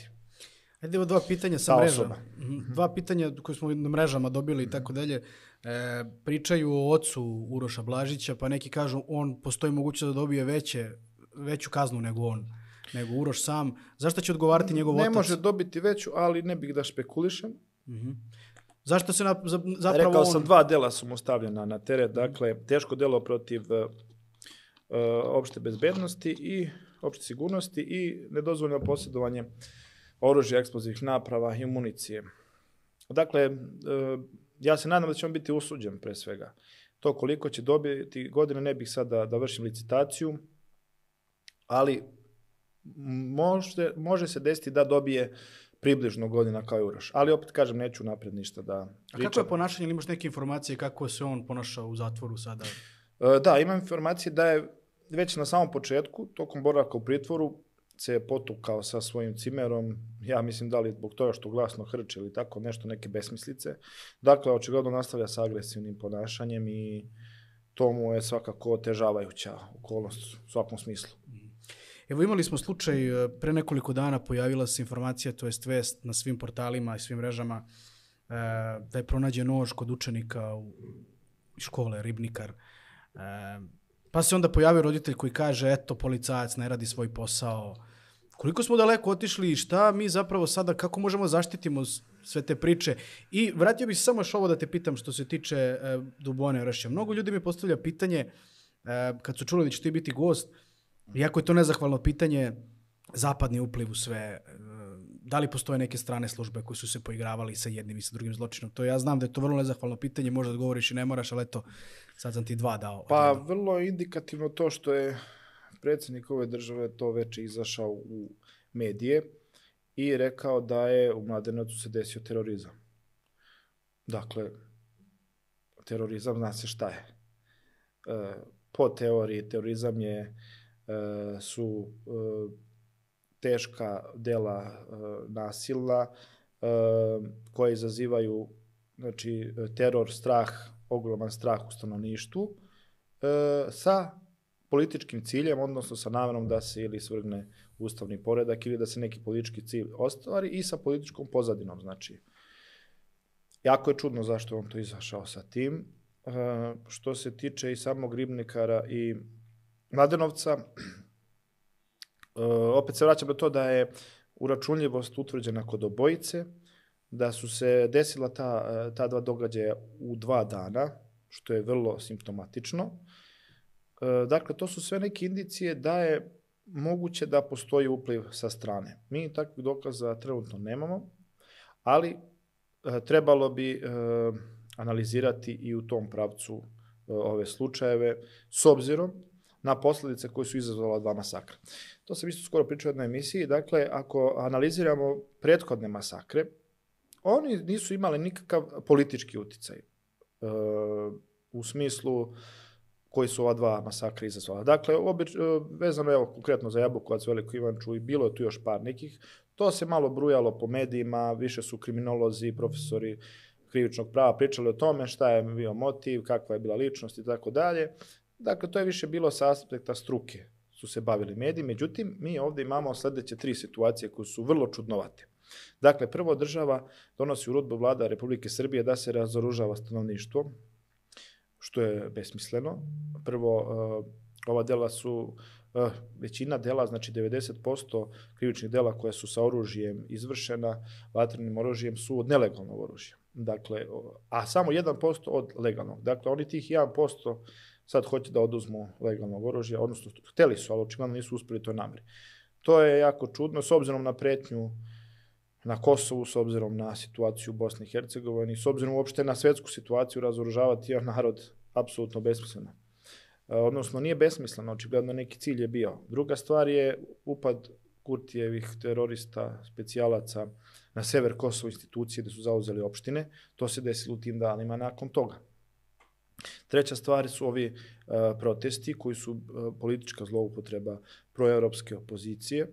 Ajde, evo dva pitanja sa mrežama. mreža. Osoba. Mhm. Dva pitanja koje smo na mrežama dobili i tako dalje. E, pričaju o ocu Uroša Blažića, pa neki kažu on postoji mogućnost da dobije veće veću kaznu nego on, nego Uroš sam. Zašto će odgovarati njegov ne otac? Ne može dobiti veću, ali ne bih da špekulišem. Mm -hmm. Zašto se na, za, zapravo... Rekao on... sam, dva dela su mu stavljena na teret, dakle, teško delo protiv uh, opšte bezbednosti i opšte sigurnosti i nedozvoljeno posjedovanje oružja, eksplozivnih naprava i municije. Dakle, uh, ja se nadam da će on biti usuđen pre svega. To koliko će dobiti godine, ne bih sada da vršim licitaciju, ali može, može se desiti da dobije približno godina kao i Uroš. Ali opet kažem, neću napred ništa da pričam. A kako je ponašanje, ili imaš neke informacije kako se on ponašao u zatvoru sada? E, da, imam informacije da je već na samom početku, tokom boravka u pritvoru, se je potukao sa svojim cimerom, ja mislim da li zbog toga što glasno hrče ili tako nešto, neke besmislice. Dakle, očigledno nastavlja sa agresivnim ponašanjem i to mu je svakako otežavajuća okolnost u svakom smislu. Evo imali smo slučaj, e, pre nekoliko dana pojavila se informacija, to je vest na svim portalima i svim mrežama, e, da je pronađen nož kod učenika u škole, ribnikar. E, pa se onda pojavio roditelj koji kaže, eto, policajac ne radi svoj posao. Koliko smo daleko otišli i šta mi zapravo sada, kako možemo zaštitimo sve te priče. I vratio bih se samo još ovo da te pitam što se tiče Dubone Orašća. Mnogo ljudi mi postavlja pitanje, kad su čuli da će ti biti gost, Iako je to nezahvalno pitanje, zapadni upliv u sve, e, da li postoje neke strane službe koje su se poigravali sa jednim i sa drugim zločinom? To ja znam da je to vrlo nezahvalno pitanje, možda odgovoriš i ne moraš, ali eto, sad sam ti dva dao. Pa odredno. vrlo indikativno to što je predsednik ove države to već izašao u medije i rekao da je u Mladenovcu se desio terorizam. Dakle, terorizam zna se šta je. E, po teoriji terorizam je uh, E, su e, teška dela e, nasila koje izazivaju znači, teror, strah, ogroman strah u stanovništvu sa političkim ciljem, odnosno sa namerom da se ili svrgne ustavni poredak ili da se neki politički cilj ostvari i sa političkom pozadinom, znači. Jako je čudno zašto on to izašao sa tim. E, što se tiče i samog ribnikara i Mladenovca, uh, opet se vraćam na to da je uračunljivost utvrđena kod obojice, da su se desila ta, uh, ta dva događaja u dva dana, što je vrlo simptomatično. Uh, dakle, to su sve neke indicije da je moguće da postoji upliv sa strane. Mi takvih dokaza trenutno nemamo, ali trebalo bi analizirati i u tom pravcu ove slučajeve, s obzirom na posledice koje su izazvala dva masakra. To sam isto skoro pričao u jednoj emisiji. Dakle, ako analiziramo prethodne masakre, oni nisu imali nikakav politički uticaj e, u smislu koji su ova dva masakra izazvala. Dakle, obič, e, vezano evo konkretno za Jabukovac, Veliko Ivanču i bilo je tu još par nekih, to se malo brujalo po medijima, više su kriminolozi, profesori krivičnog prava pričali o tome šta je bio motiv, kakva je bila ličnost i tako dalje. Dakle, to je više bilo sa aspekta struke su se bavili mediji, međutim, mi ovde imamo sledeće tri situacije koje su vrlo čudnovate. Dakle, prvo država donosi urodbu vlada Republike Srbije da se razoružava stanovništvo, što je besmisleno. Prvo, eh, ova dela su eh, većina dela, znači 90% krivičnih dela koja su sa oružjem izvršena, vatrenim oružjem, su od nelegalnog oružja. Dakle, a samo 1% od legalnog. Dakle, oni tih 1% sad hoće da oduzmu legalnog oružja, odnosno hteli su, ali očigledno nisu uspeli to nameri. To je jako čudno, s obzirom na pretnju na Kosovu, s obzirom na situaciju u Bosni i Hercegovini, s obzirom uopšte na svetsku situaciju, razoružavati jedan narod apsolutno besmisleno. E, odnosno, nije besmisleno, očigledno neki cilj je bio. Druga stvar je upad Kurtijevih terorista, specijalaca na sever Kosova institucije gde su zauzeli opštine. To se desilo u tim danima nakon toga. Treća stvar su ovi a, e, protesti koji su a, e, politička zloupotreba proevropske opozicije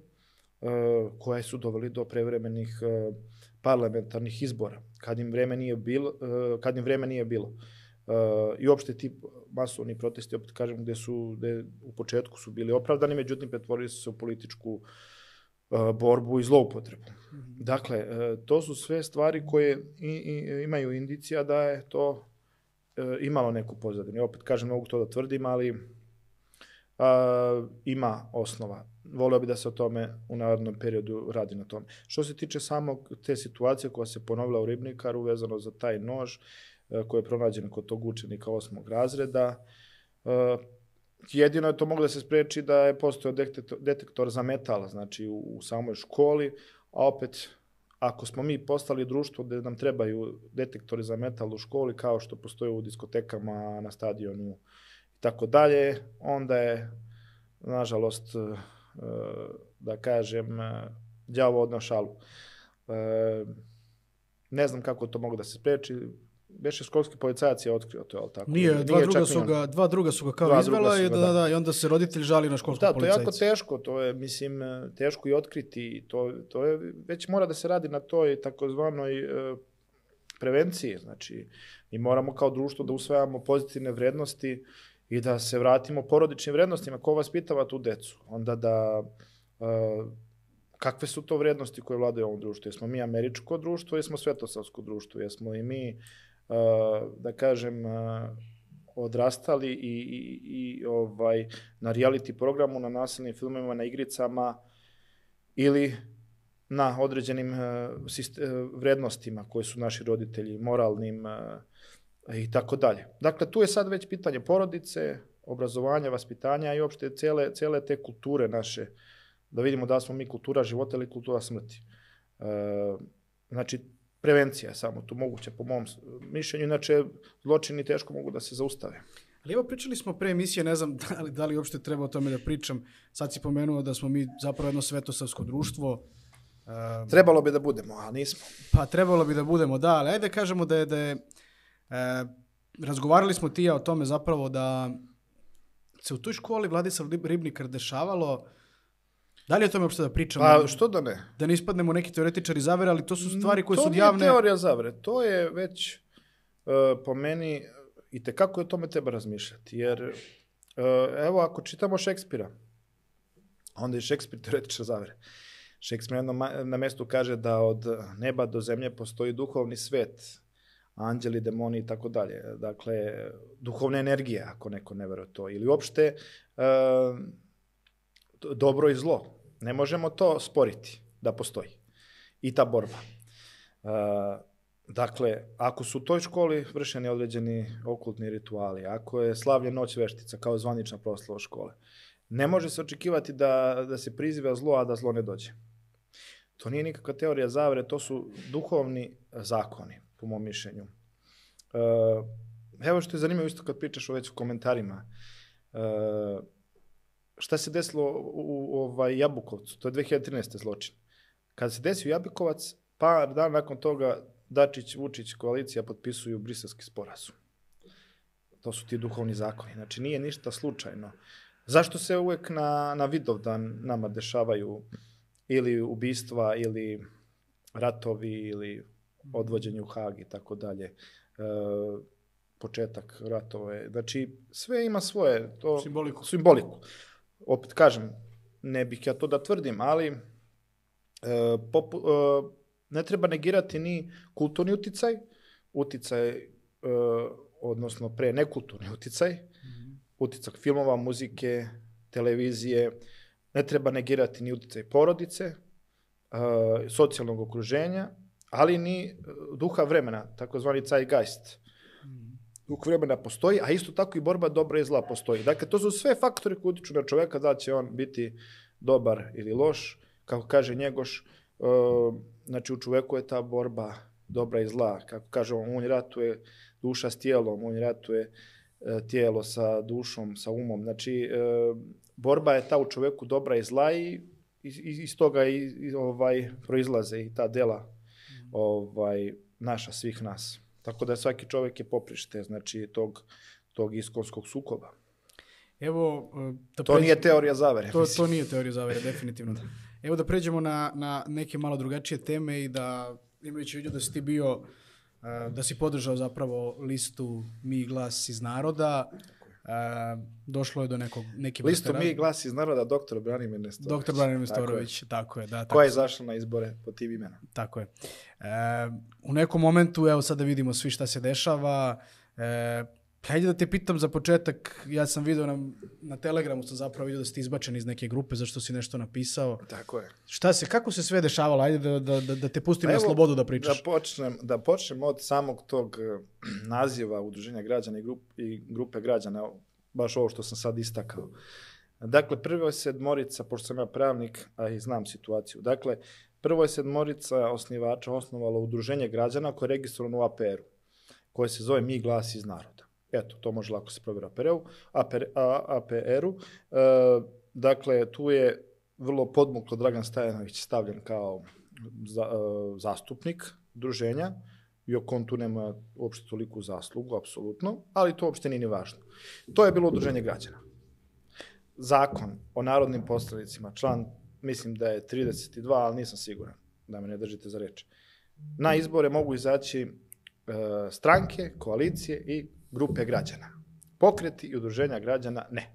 a, e, koje su doveli do prevremenih a, parlamentarnih izbora kad im vreme nije bilo a, kad im vreme nije bilo. Uh, i uopšte ti masovni protesti, opet kažem, gde su, gde u početku su bili opravdani, međutim, pretvorili su se u političku borbu i zloupotrebu. Mhm. Dakle, to su sve stvari koje i, imaju indicija da je to e, imalo neku pozadinu. Opet kažem, mogu to da tvrdim, ali uh, ima osnova. Voleo bi da se o tome u narednom periodu radi na tome. Što se tiče samog te situacije koja se ponovila u Ribnikaru vezano za taj nož e, koji je pronađen kod tog učenika osmog razreda, e, jedino je to moglo da se spreči da je postojao detektor, za metal, znači u, u samoj školi, a opet ako smo mi postali društvo gde nam trebaju detektori za metal u školi kao što postoje u diskotekama, na stadionu i tako dalje, onda je nažalost e, da kažem e, đavo odneo šalu. E, ne znam kako to mogu da se spreči, Beše školski policajac je otkrio to, je li tako? Nije, dva, Nije druga, su ga, dva druga su ga kao izvela i, da, da, da, da, i onda se roditelj žali na školskog da, policajca. Da, to je jako teško, to je, mislim, e, teško i otkriti. To, to je, već mora da se radi na toj takozvanoj e, prevenciji. Znači, mi moramo kao društvo da usvajamo pozitivne vrednosti i da se vratimo porodičnim vrednostima. Ko vas pitava tu decu? Onda da... E, kakve su to vrednosti koje vladaju ovom društvu? Jesmo mi američko društvo, jesmo svetosavsko društvo, jesmo i mi Eh, da kažem, eh, odrastali i, i, i ovaj, na reality programu, na nasilnim filmima, na igricama ili na određenim eh, vrednostima koje su naši roditelji, moralnim i tako dalje. Dakle, tu je sad već pitanje porodice, obrazovanja, vaspitanja i opšte cele, cele te kulture naše, da vidimo da smo mi kultura života ili kultura smrti. znači, prevencija samo tu moguća po mom mišljenju, inače zločini teško mogu da se zaustave. Ali evo pričali smo pre emisije, ne znam da li, da li uopšte treba o tome da pričam, sad si pomenuo da smo mi zapravo jedno svetosavsko društvo, Um, trebalo bi da budemo, a nismo. Pa trebalo bi da budemo, da, ali ajde da kažemo da je, da je e, razgovarali smo ti ja o tome zapravo da se u toj školi Vladislav Ribnikar dešavalo Da li o tome uopšte da pričamo? Pa što da ne? Da ne ispadnemo neki teoretičari zavere, ali to su stvari koje to su javne... To nije teorija zavere, to je već uh, po meni i te je o tome treba razmišljati. Jer uh, evo ako čitamo Šekspira, onda je Šekspir teoretičar zavere. Šekspir na, na mestu kaže da od neba do zemlje postoji duhovni svet, anđeli, demoni i tako dalje. Dakle, duhovna energija, ako neko ne veruje to. Ili uopšte uh, dobro i zlo Ne možemo to sporiti da postoji. I ta borba. E, Dakle, ako su u toj školi vršeni određeni okultni rituali, ako je slavlja noć veštica kao zvanična proslava škole, ne može se očekivati da, da se priziva zlo, a da zlo ne dođe. To nije nikakva teorija zavere, to su duhovni zakoni, po mom mišljenju. E, evo što je zanimljivo isto kad pričaš o već u komentarima. Evo šta se desilo u, u ovaj, Jabukovcu, to je 2013. zločin. Kada se desio Jabukovac, par dana nakon toga Dačić, Vučić, koalicija potpisuju briselski sporazum. To su ti duhovni zakoni. Znači, nije ništa slučajno. Zašto se uvek na, na Vidovdan nama dešavaju ili ubistva, ili ratovi, ili odvođenje u Hag i tako dalje? E, početak ratove. Znači, sve ima svoje to simboliku. simboliku opet kažem, ne bih ja to da tvrdim, ali e, popu, e, ne treba negirati ni kulturni uticaj, uticaj, e, odnosno pre nekulturni uticaj, mm -hmm. uticak filmova, muzike, televizije, ne treba negirati ni uticaj porodice, e, socijalnog okruženja, ali ni duha vremena, takozvani zeitgeist koliko vremena postoji, a isto tako i borba dobra i zla postoji. Dakle, to su sve faktore koji utiču na čoveka da će on biti dobar ili loš. Kako kaže Njegoš, e, znači u čoveku je ta borba dobra i zla. Kako kaže on, on ratuje duša s tijelom, on ratuje e, tijelo sa dušom, sa umom. Znači, e, borba je ta u čoveku dobra i zla i iz, iz toga i, ovaj, proizlaze i ta dela mhm. ovaj, naša, svih nas. Tako da svaki čovek je poprište, znači, tog, tog iskonskog sukoba. Evo, e, da to pređe... nije teorija zavere. To, mislim. to nije teorija zavere, definitivno. da. Evo da pređemo na, na neke malo drugačije teme i da, imajući vidio da si ti bio, e, da si podržao zapravo listu Mi glas iz naroda, a, došlo je do nekog, neke Listo mi glas iz naroda doktor Branimir Nestorović. Doktor Branimir Nestorović, tako je. Tako je da, tako Koja je izašla na izbore po tim imenom. Tako je. E, u nekom momentu, evo sad da vidimo svi šta se dešava, e, Hajde da te pitam za početak, ja sam video na, na Telegramu, sam zapravo video da ste izbačeni iz neke grupe, zašto si nešto napisao. Tako je. Šta se, kako se sve dešavalo? Hajde da, da, da, da te pustim pa na slobodu da pričaš. Da počnem, da počnem od samog tog eh, naziva Udruženja građana i, grup, i grupe građana, baš ovo što sam sad istakao. Dakle, prvo je sedmorica, pošto sam ja pravnik, a i znam situaciju. Dakle, prvo je sedmorica osnivača osnovalo Udruženje građana koje je registrovano u APR-u, koje se zove Mi glas iz naroda. Eto, to može lako se proveri APR-u. APR, APR E, dakle, tu je vrlo podmuklo Dragan Stajanović stavljen kao za, e, zastupnik druženja, on tu nema uopšte toliku zaslugu, apsolutno, ali to uopšte nije ni važno. To je bilo udruženje građana. Zakon o narodnim poslanicima, član, mislim da je 32, ali nisam siguran, da me ne držite za reč. Na izbore mogu izaći e, stranke, koalicije i grupe građana. Pokreti i udruženja građana ne.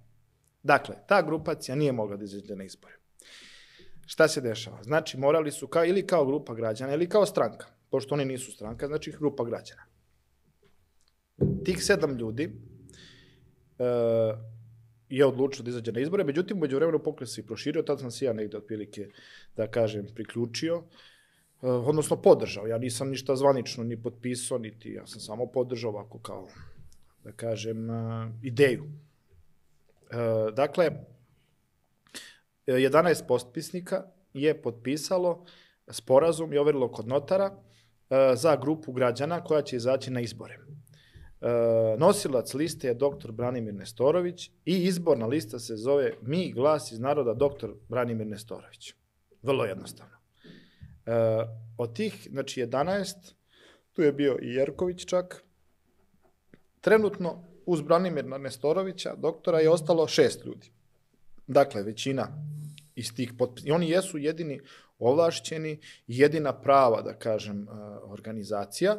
Dakle, ta grupacija nije mogla da izađe na izbore. Šta se dešava? Znači, morali su kao, ili kao grupa građana ili kao stranka. Pošto oni nisu stranka, znači grupa građana. Tih sedam ljudi e, je odlučio da izađe na izbore, međutim, među vremenu pokret se i proširio, tad sam se ja negde otprilike, da kažem, priključio, e, odnosno podržao. Ja nisam ništa zvanično ni potpisao, niti ja sam samo podržao ovako kao da kažem, ideju. Dakle, 11 postpisnika je potpisalo sporazum i overilo kod notara za grupu građana koja će izaći na izbore. Nosilac liste je dr. Branimir Nestorović i izborna lista se zove Mi glas iz naroda dr. Branimir Nestorović. Vrlo jednostavno. Od tih, znači 11, tu je bio i Jerković čak, Trenutno uz Branimirna Nestorovića, doktora, je ostalo šest ljudi. Dakle, većina iz tih potpisa. I oni jesu jedini ovlašćeni, jedina prava, da kažem, e, organizacija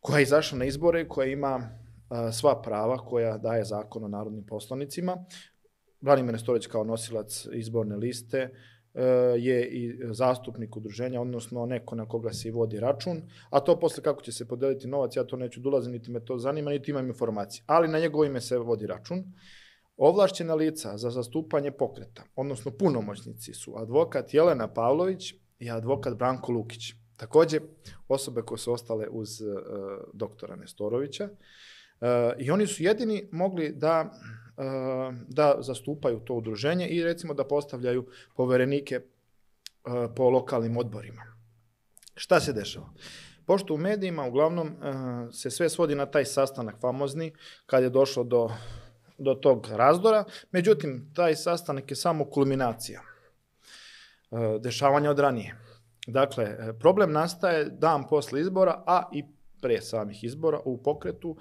koja je izašla na izbore, koja ima e, sva prava koja daje zakon o narodnim poslanicima. Branimir Nestorović kao nosilac izborne liste, Eh, je i zastupnik udruženja, odnosno neko na koga se i vodi račun, a to posle kako će se podeliti novac, ja to neću dolaziti, niti me to zanima, niti imam informacije, ali na njegovo ime se vodi račun. Ovlašćena lica za zastupanje pokreta, odnosno punomoćnici su advokat Jelena Pavlović i advokat Branko Lukić. Takođe, osobe koje su ostale uz uh, doktora Nestorovića. Uh, I oni su jedini mogli da E, da zastupaju to udruženje i recimo da postavljaju poverenike e, po lokalnim odborima. Šta se dešava? Pošto u medijima uglavnom e, se sve svodi na taj sastanak famozni kad je došlo do, do tog razdora, međutim taj sastanak je samo kulminacija dešavanja od ranije. Dakle, problem nastaje dan posle izbora, a i pre samih izbora u pokretu,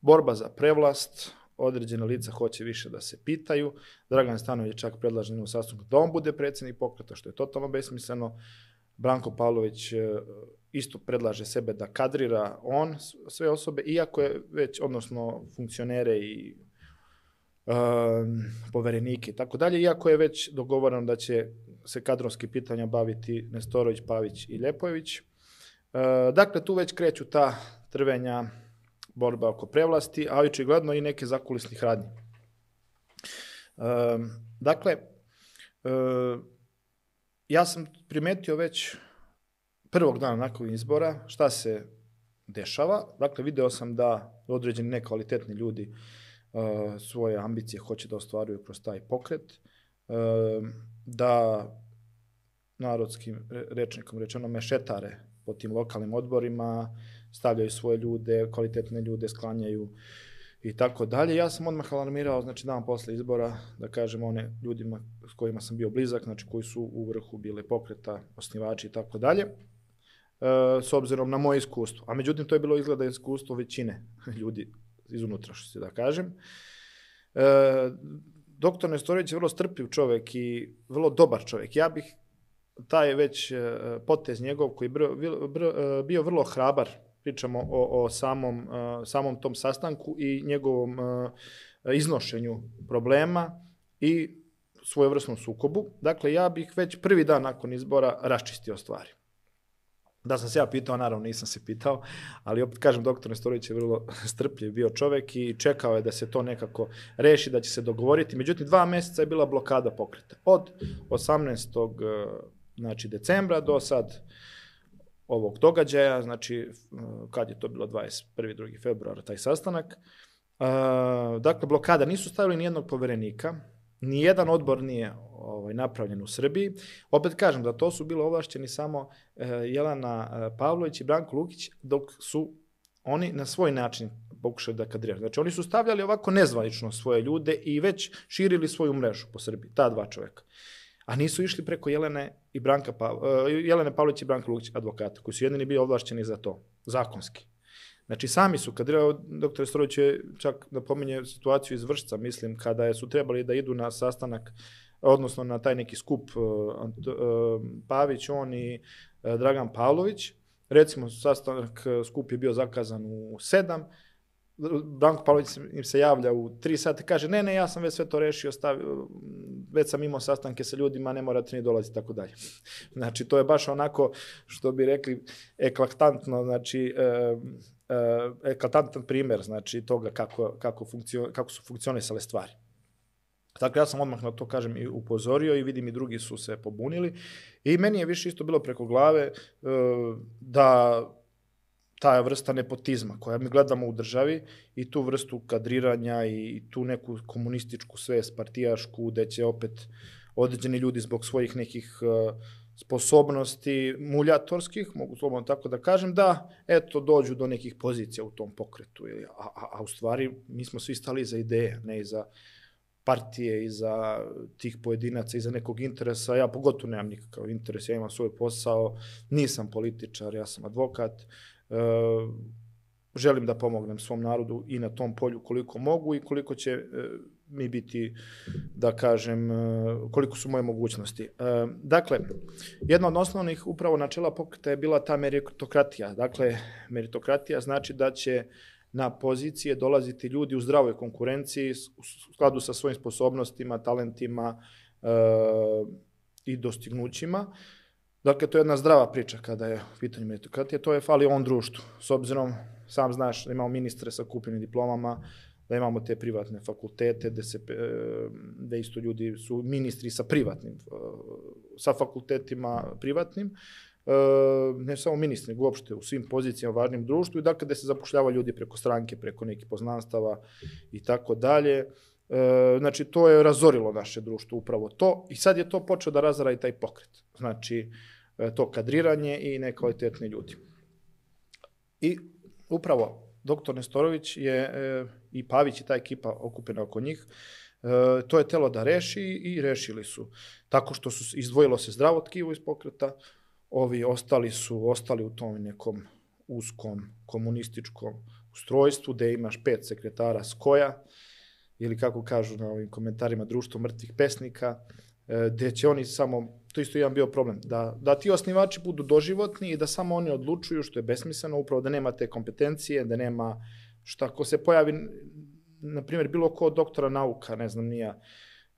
borba za prevlast, određena lica hoće više da se pitaju. Dragan Stanović čak predlaže na da sastanku da on bude predsednik pokreta, što je totalno besmisleno. Branko Pavlović e, isto predlaže sebe da kadrira on sve osobe, iako je već, odnosno funkcionere i um, poverenike i tako dalje, iako je već dogovoreno da će se kadrovski pitanja baviti Nestorović, Pavić i Ljepojević. E, dakle, tu već kreću ta trvenja borba oko prevlasti, a očigledno i neke zakulisnih radnje. E, dakle, e, ja sam primetio već prvog dana nakon izbora šta se dešava. Dakle, video sam da određeni nekvalitetni ljudi e, svoje ambicije hoće da ostvaruju kroz taj pokret, e, da narodskim rečnikom rečeno mešetare po tim lokalnim odborima, stavljaju svoje ljude, kvalitetne ljude sklanjaju i tako dalje. Ja sam odmah alarmirao, znači dan posle izbora, da kažem one ljudima s kojima sam bio blizak, znači koji su u vrhu bile pokreta, osnivači i tako dalje, e, s obzirom na moje iskustvo. A međutim, to je bilo izgleda iskustvo većine ljudi iz unutrašnjosti, da kažem. E, doktor Nestorović je vrlo strpljiv čovek i vrlo dobar čovek. Ja bih taj već e, potez njegov koji br, br, br, e, bio vrlo hrabar pričamo o, o samom, samom tom sastanku i njegovom iznošenju problema i svojevrsnom sukobu. Dakle, ja bih već prvi dan nakon izbora raščistio stvari. Da sam se ja pitao, naravno nisam se pitao, ali opet kažem, doktor Nestorović je vrlo strpljiv bio čovek i čekao je da se to nekako reši, da će se dogovoriti. Međutim, dva meseca je bila blokada pokreta. Od 18. znači, decembra do sad ovog događaja, znači kad je to bilo 21. 2. februara taj sastanak. E, dakle, blokada nisu stavili nijednog poverenika, nijedan odbor nije ovaj, napravljen u Srbiji. Opet kažem da to su bilo ovlašćeni samo e, Jelana e, Pavlović i Branko Lukić, dok su oni na svoj način pokušali da kadriraju. Znači, oni su stavljali ovako nezvanično svoje ljude i već širili svoju mrežu po Srbiji, ta dva čoveka a nisu išli preko Jelene, i Branka pa, uh, Jelene Pavlović i Branka Lukić, advokata, koji su jedini bili ovlašćeni za to, zakonski. Znači, sami su, kad doktor Storović je čak da pominje situaciju iz Vršca, mislim, kada je, su trebali da idu na sastanak, odnosno na taj neki skup uh, uh, Pavić, on i Dragan Pavlović, recimo sastanak skup je bio zakazan u 7, Branko Pavlović im se javlja u tri sata, kaže ne, ne, ja sam već sve to rešio, stavio, već sam imao sastanke sa ljudima, ne morate ni dolaziti, tako dalje. Znači, to je baš onako, što bi rekli, eklaktantno, znači, e, e, eklatantan primer, znači, toga kako, kako, funkcio, kako su funkcionisale stvari. Dakle, ja sam odmah na to, kažem, i upozorio i vidim i drugi su se pobunili i meni je više isto bilo preko glave e, da ta vrsta nepotizma koja mi gledamo u državi i tu vrstu kadriranja i tu neku komunističku svest, partijašku, gde će opet određeni ljudi zbog svojih nekih e, sposobnosti muljatorskih, mogu slobodno tako da kažem, da eto dođu do nekih pozicija u tom pokretu. Ili, a, a, a u stvari mi smo svi stali za ideje, ne i za partije i za tih pojedinaca i za nekog interesa. Ja pogotovo nemam nikakav interes, ja imam svoj posao, nisam političar, ja sam advokat, Ehm, želim da pomognem svom narodu i na tom polju koliko mogu i koliko će e, mi biti, da kažem, e, koliko su moje mogućnosti. Ehm, dakle, jedna od osnovnih upravo načela pokreta je bila ta meritokratija. Dakle, meritokratija znači da će na pozicije dolaziti ljudi u zdravoj konkurenciji u skladu sa svojim sposobnostima, talentima ehm, i dostignućima. Dakle, to je jedna zdrava priča kada je u pitanju meritokratije, to je fali on društvu. S obzirom, sam znaš, da imamo ministre sa kupljenim diplomama, da imamo te privatne fakultete, da se, da isto ljudi su ministri sa privatnim, e, sa fakultetima privatnim, e, ne samo ministri, nego uopšte u svim pozicijama važnim društvu i dakle da se zapošljava ljudi preko stranke, preko nekih poznanstava i tako dalje. E, znači, to je razorilo naše društvo, upravo to. I sad je to počeo da razara i taj pokret. Znači, E, to kadriranje i nekvalitetni ljudi. I upravo doktor Nestorović je e, i Pavić i ta ekipa okupena oko njih, e, to je telo da reši i rešili su. Tako što su izdvojilo se zdravo tkivo iz pokreta, ovi ostali su ostali u tom nekom uskom komunističkom ustrojstvu, gde imaš pet sekretara skoja, ili kako kažu na ovim komentarima društvo mrtvih pesnika, E, gde će oni samo, to isto jedan bio problem, da, da ti osnivači budu doživotni i da samo oni odlučuju, što je besmisleno, upravo da nema te kompetencije, da nema šta, ko se pojavi, na primjer, bilo ko doktora nauka, ne znam, nija,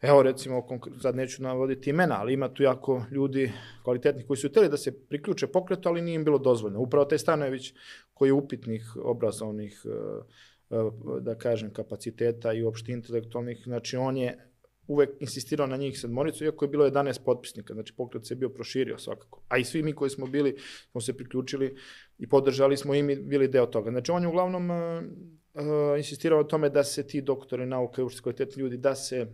evo recimo, sad neću navoditi imena, ali ima tu jako ljudi kvalitetnih koji su hteli da se priključe pokretu, ali nije im bilo dozvoljno. Upravo taj Stanojević koji je upitnih obrazovnih e, e, da kažem, kapaciteta i uopšte intelektualnih, znači on je uvek insistirao na njih sedmoricu, iako je bilo 11 potpisnika, znači pokret se je bio proširio svakako. A i svi mi koji smo bili, smo se priključili i podržali smo i bili deo toga. Znači on je uglavnom uh, uh, insistirao o tome da se ti doktori nauke i uopšte kvalitetni ljudi, da se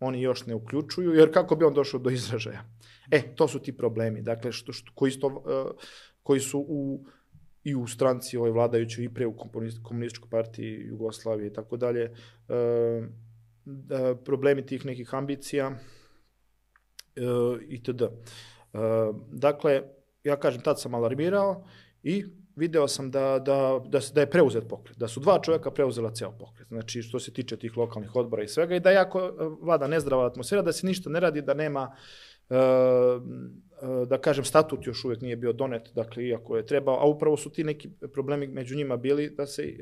oni još ne uključuju, jer kako bi on došao do izražaja? E, to su ti problemi, dakle, što, što, koji, sto, uh, eh, koji su u i u stranci ovoj vladajućoj i pre u komunističkoj partiji Jugoslavije i tako dalje. Da, problemi tih nekih ambicija e, itd. E, dakle, ja kažem, tad sam alarmirao i video sam da, da, da, da je preuzet pokret, da su dva čoveka preuzela ceo pokret, znači što se tiče tih lokalnih odbora i svega i da jako e, vlada nezdrava atmosfera, da se ništa ne radi, da nema uh, da kažem, statut još uvek nije bio donet, dakle, iako je trebao, a upravo su ti neki problemi među njima bili da se e,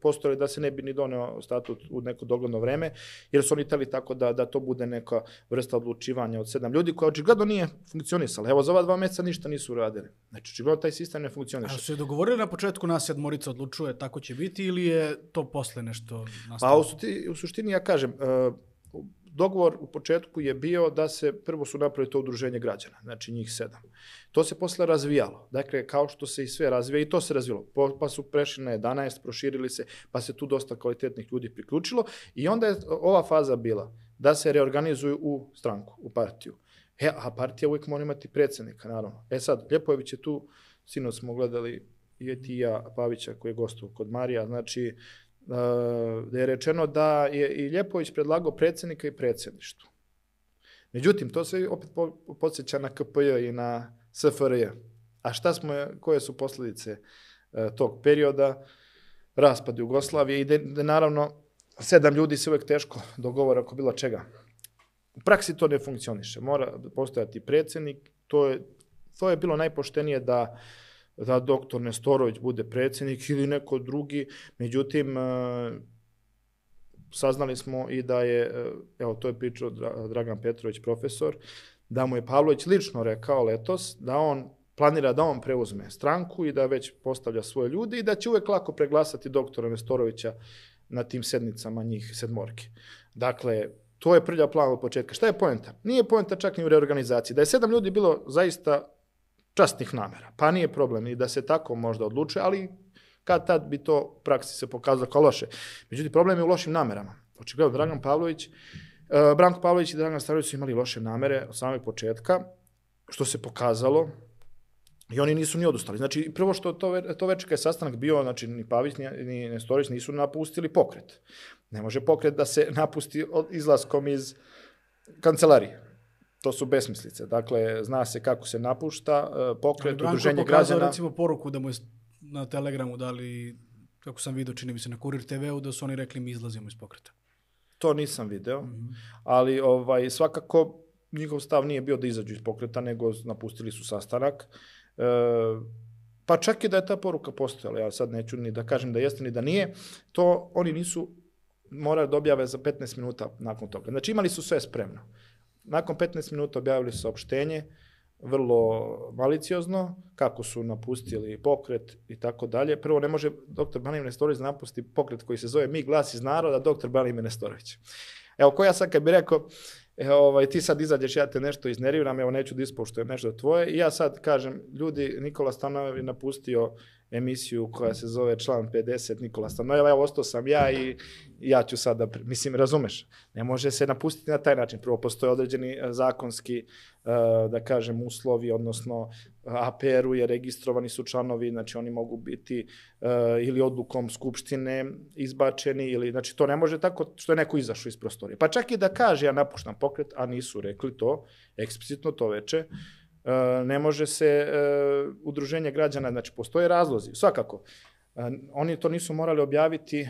postore da se ne bi ni doneo statut u neko dogledno vreme, jer su oni tali tako da, da to bude neka vrsta odlučivanja od sedam ljudi koja očigledno nije funkcionisala. Evo, za ova dva meseca ništa nisu uradili. Znači, očigledno taj sistem ne funkcioniše. A su je dogovorili na početku nas sedmorica odlučuje tako će biti ili je to posle nešto nastavljeno? Pa, u, suštini, ja kažem, uh, dogovor u početku je bio da se prvo su napravili to udruženje građana, znači njih sedam. To se posle razvijalo, dakle kao što se i sve razvija i to se razvijalo, pa su prešli na 11, proširili se, pa se tu dosta kvalitetnih ljudi priključilo i onda je ova faza bila da se reorganizuju u stranku, u partiju. E, a partija uvijek mora imati predsednika, naravno. E sad, Ljepojević je tu, sinoć smo gledali Jetija Pavića koji je gostao kod Marija, znači da je rečeno da je i Ljepović predlagao predsednika i predsedništu. Međutim, to se opet podsjeća na KPJ i na SFRJ. A šta smo, koje su posledice eh, tog perioda? Raspad Jugoslavije i da, naravno sedam ljudi se uvek teško dogovore oko bilo čega. U praksi to ne funkcioniše. Mora postojati predsednik, to je, to je bilo najpoštenije da uh, da doktor Nestorović bude predsednik ili neko drugi. Međutim, e, saznali smo i da je, e, evo to je pričao Dragan Petrović, profesor, da mu je Pavlović lično rekao letos da on planira da on preuzme stranku i da već postavlja svoje ljude i da će uvek lako preglasati doktora Nestorovića na tim sednicama njih sedmorke. Dakle, to je prlja plan od početka. Šta je poenta? Nije poenta čak ni u reorganizaciji. Da je sedam ljudi bilo zaista častnih namera. Pa nije problem i da se tako možda odluče, ali kad tad bi to u praksi se pokazalo kao loše. Međutim, problem je u lošim namerama. Očigledno, Dragan Pavlović, uh, Branko Pavlović i Dragan Stavljević su imali loše namere od samog početka, što se pokazalo I oni nisu ni odustali. Znači, prvo što to, ve, to večer kada je sastanak bio, znači ni Pavić ni, ni Nestorić nisu napustili pokret. Ne može pokret da se napusti od, izlaskom iz kancelarije. To su besmislice. Dakle, zna se kako se napušta e, pokret, Ali udruženje građana. Branko recimo poruku da mu je na Telegramu dali, kako sam vidio, čini mi se na Kurir TV-u, da su oni rekli mi izlazimo iz pokreta. To nisam video, mm -hmm. ali ovaj, svakako njihov stav nije bio da izađu iz pokreta, nego napustili su sastanak. E, pa čak i da je ta poruka postojala, ja sad neću ni da kažem da jeste ni da nije, to oni nisu morali da objave za 15 minuta nakon toga. Znači imali su sve spremno. Nakon 15 minuta objavili su opštenje, vrlo maliciozno, kako su napustili pokret i tako dalje. Prvo, ne može dr. Branimir Nestorović napusti pokret koji se zove Mi glas iz naroda, dr. Branimir Nestorović. Evo, ko ja sad kad bi rekao, evo, ovaj, ti sad izađeš, ja te nešto iznerviram, evo neću da ispoštujem nešto tvoje. I ja sad kažem, ljudi, Nikola Stanovi napustio emisiju koja se zove član 50 Nikola Stanojeva, evo ostao sam ja i ja ću sada, da, mislim, razumeš, ne može se napustiti na taj način. Prvo, postoje određeni e, zakonski, e, da kažem, uslovi, odnosno APR-u je registrovani su članovi, znači oni mogu biti e, ili odlukom skupštine izbačeni, ili, znači to ne može tako što je neko izašao iz prostorije. Pa čak i da kaže ja napuštam pokret, a nisu rekli to, eksplicitno to veče, E, ne može se e, udruženje građana, znači postoje razlozi, svakako. E, oni to nisu morali objaviti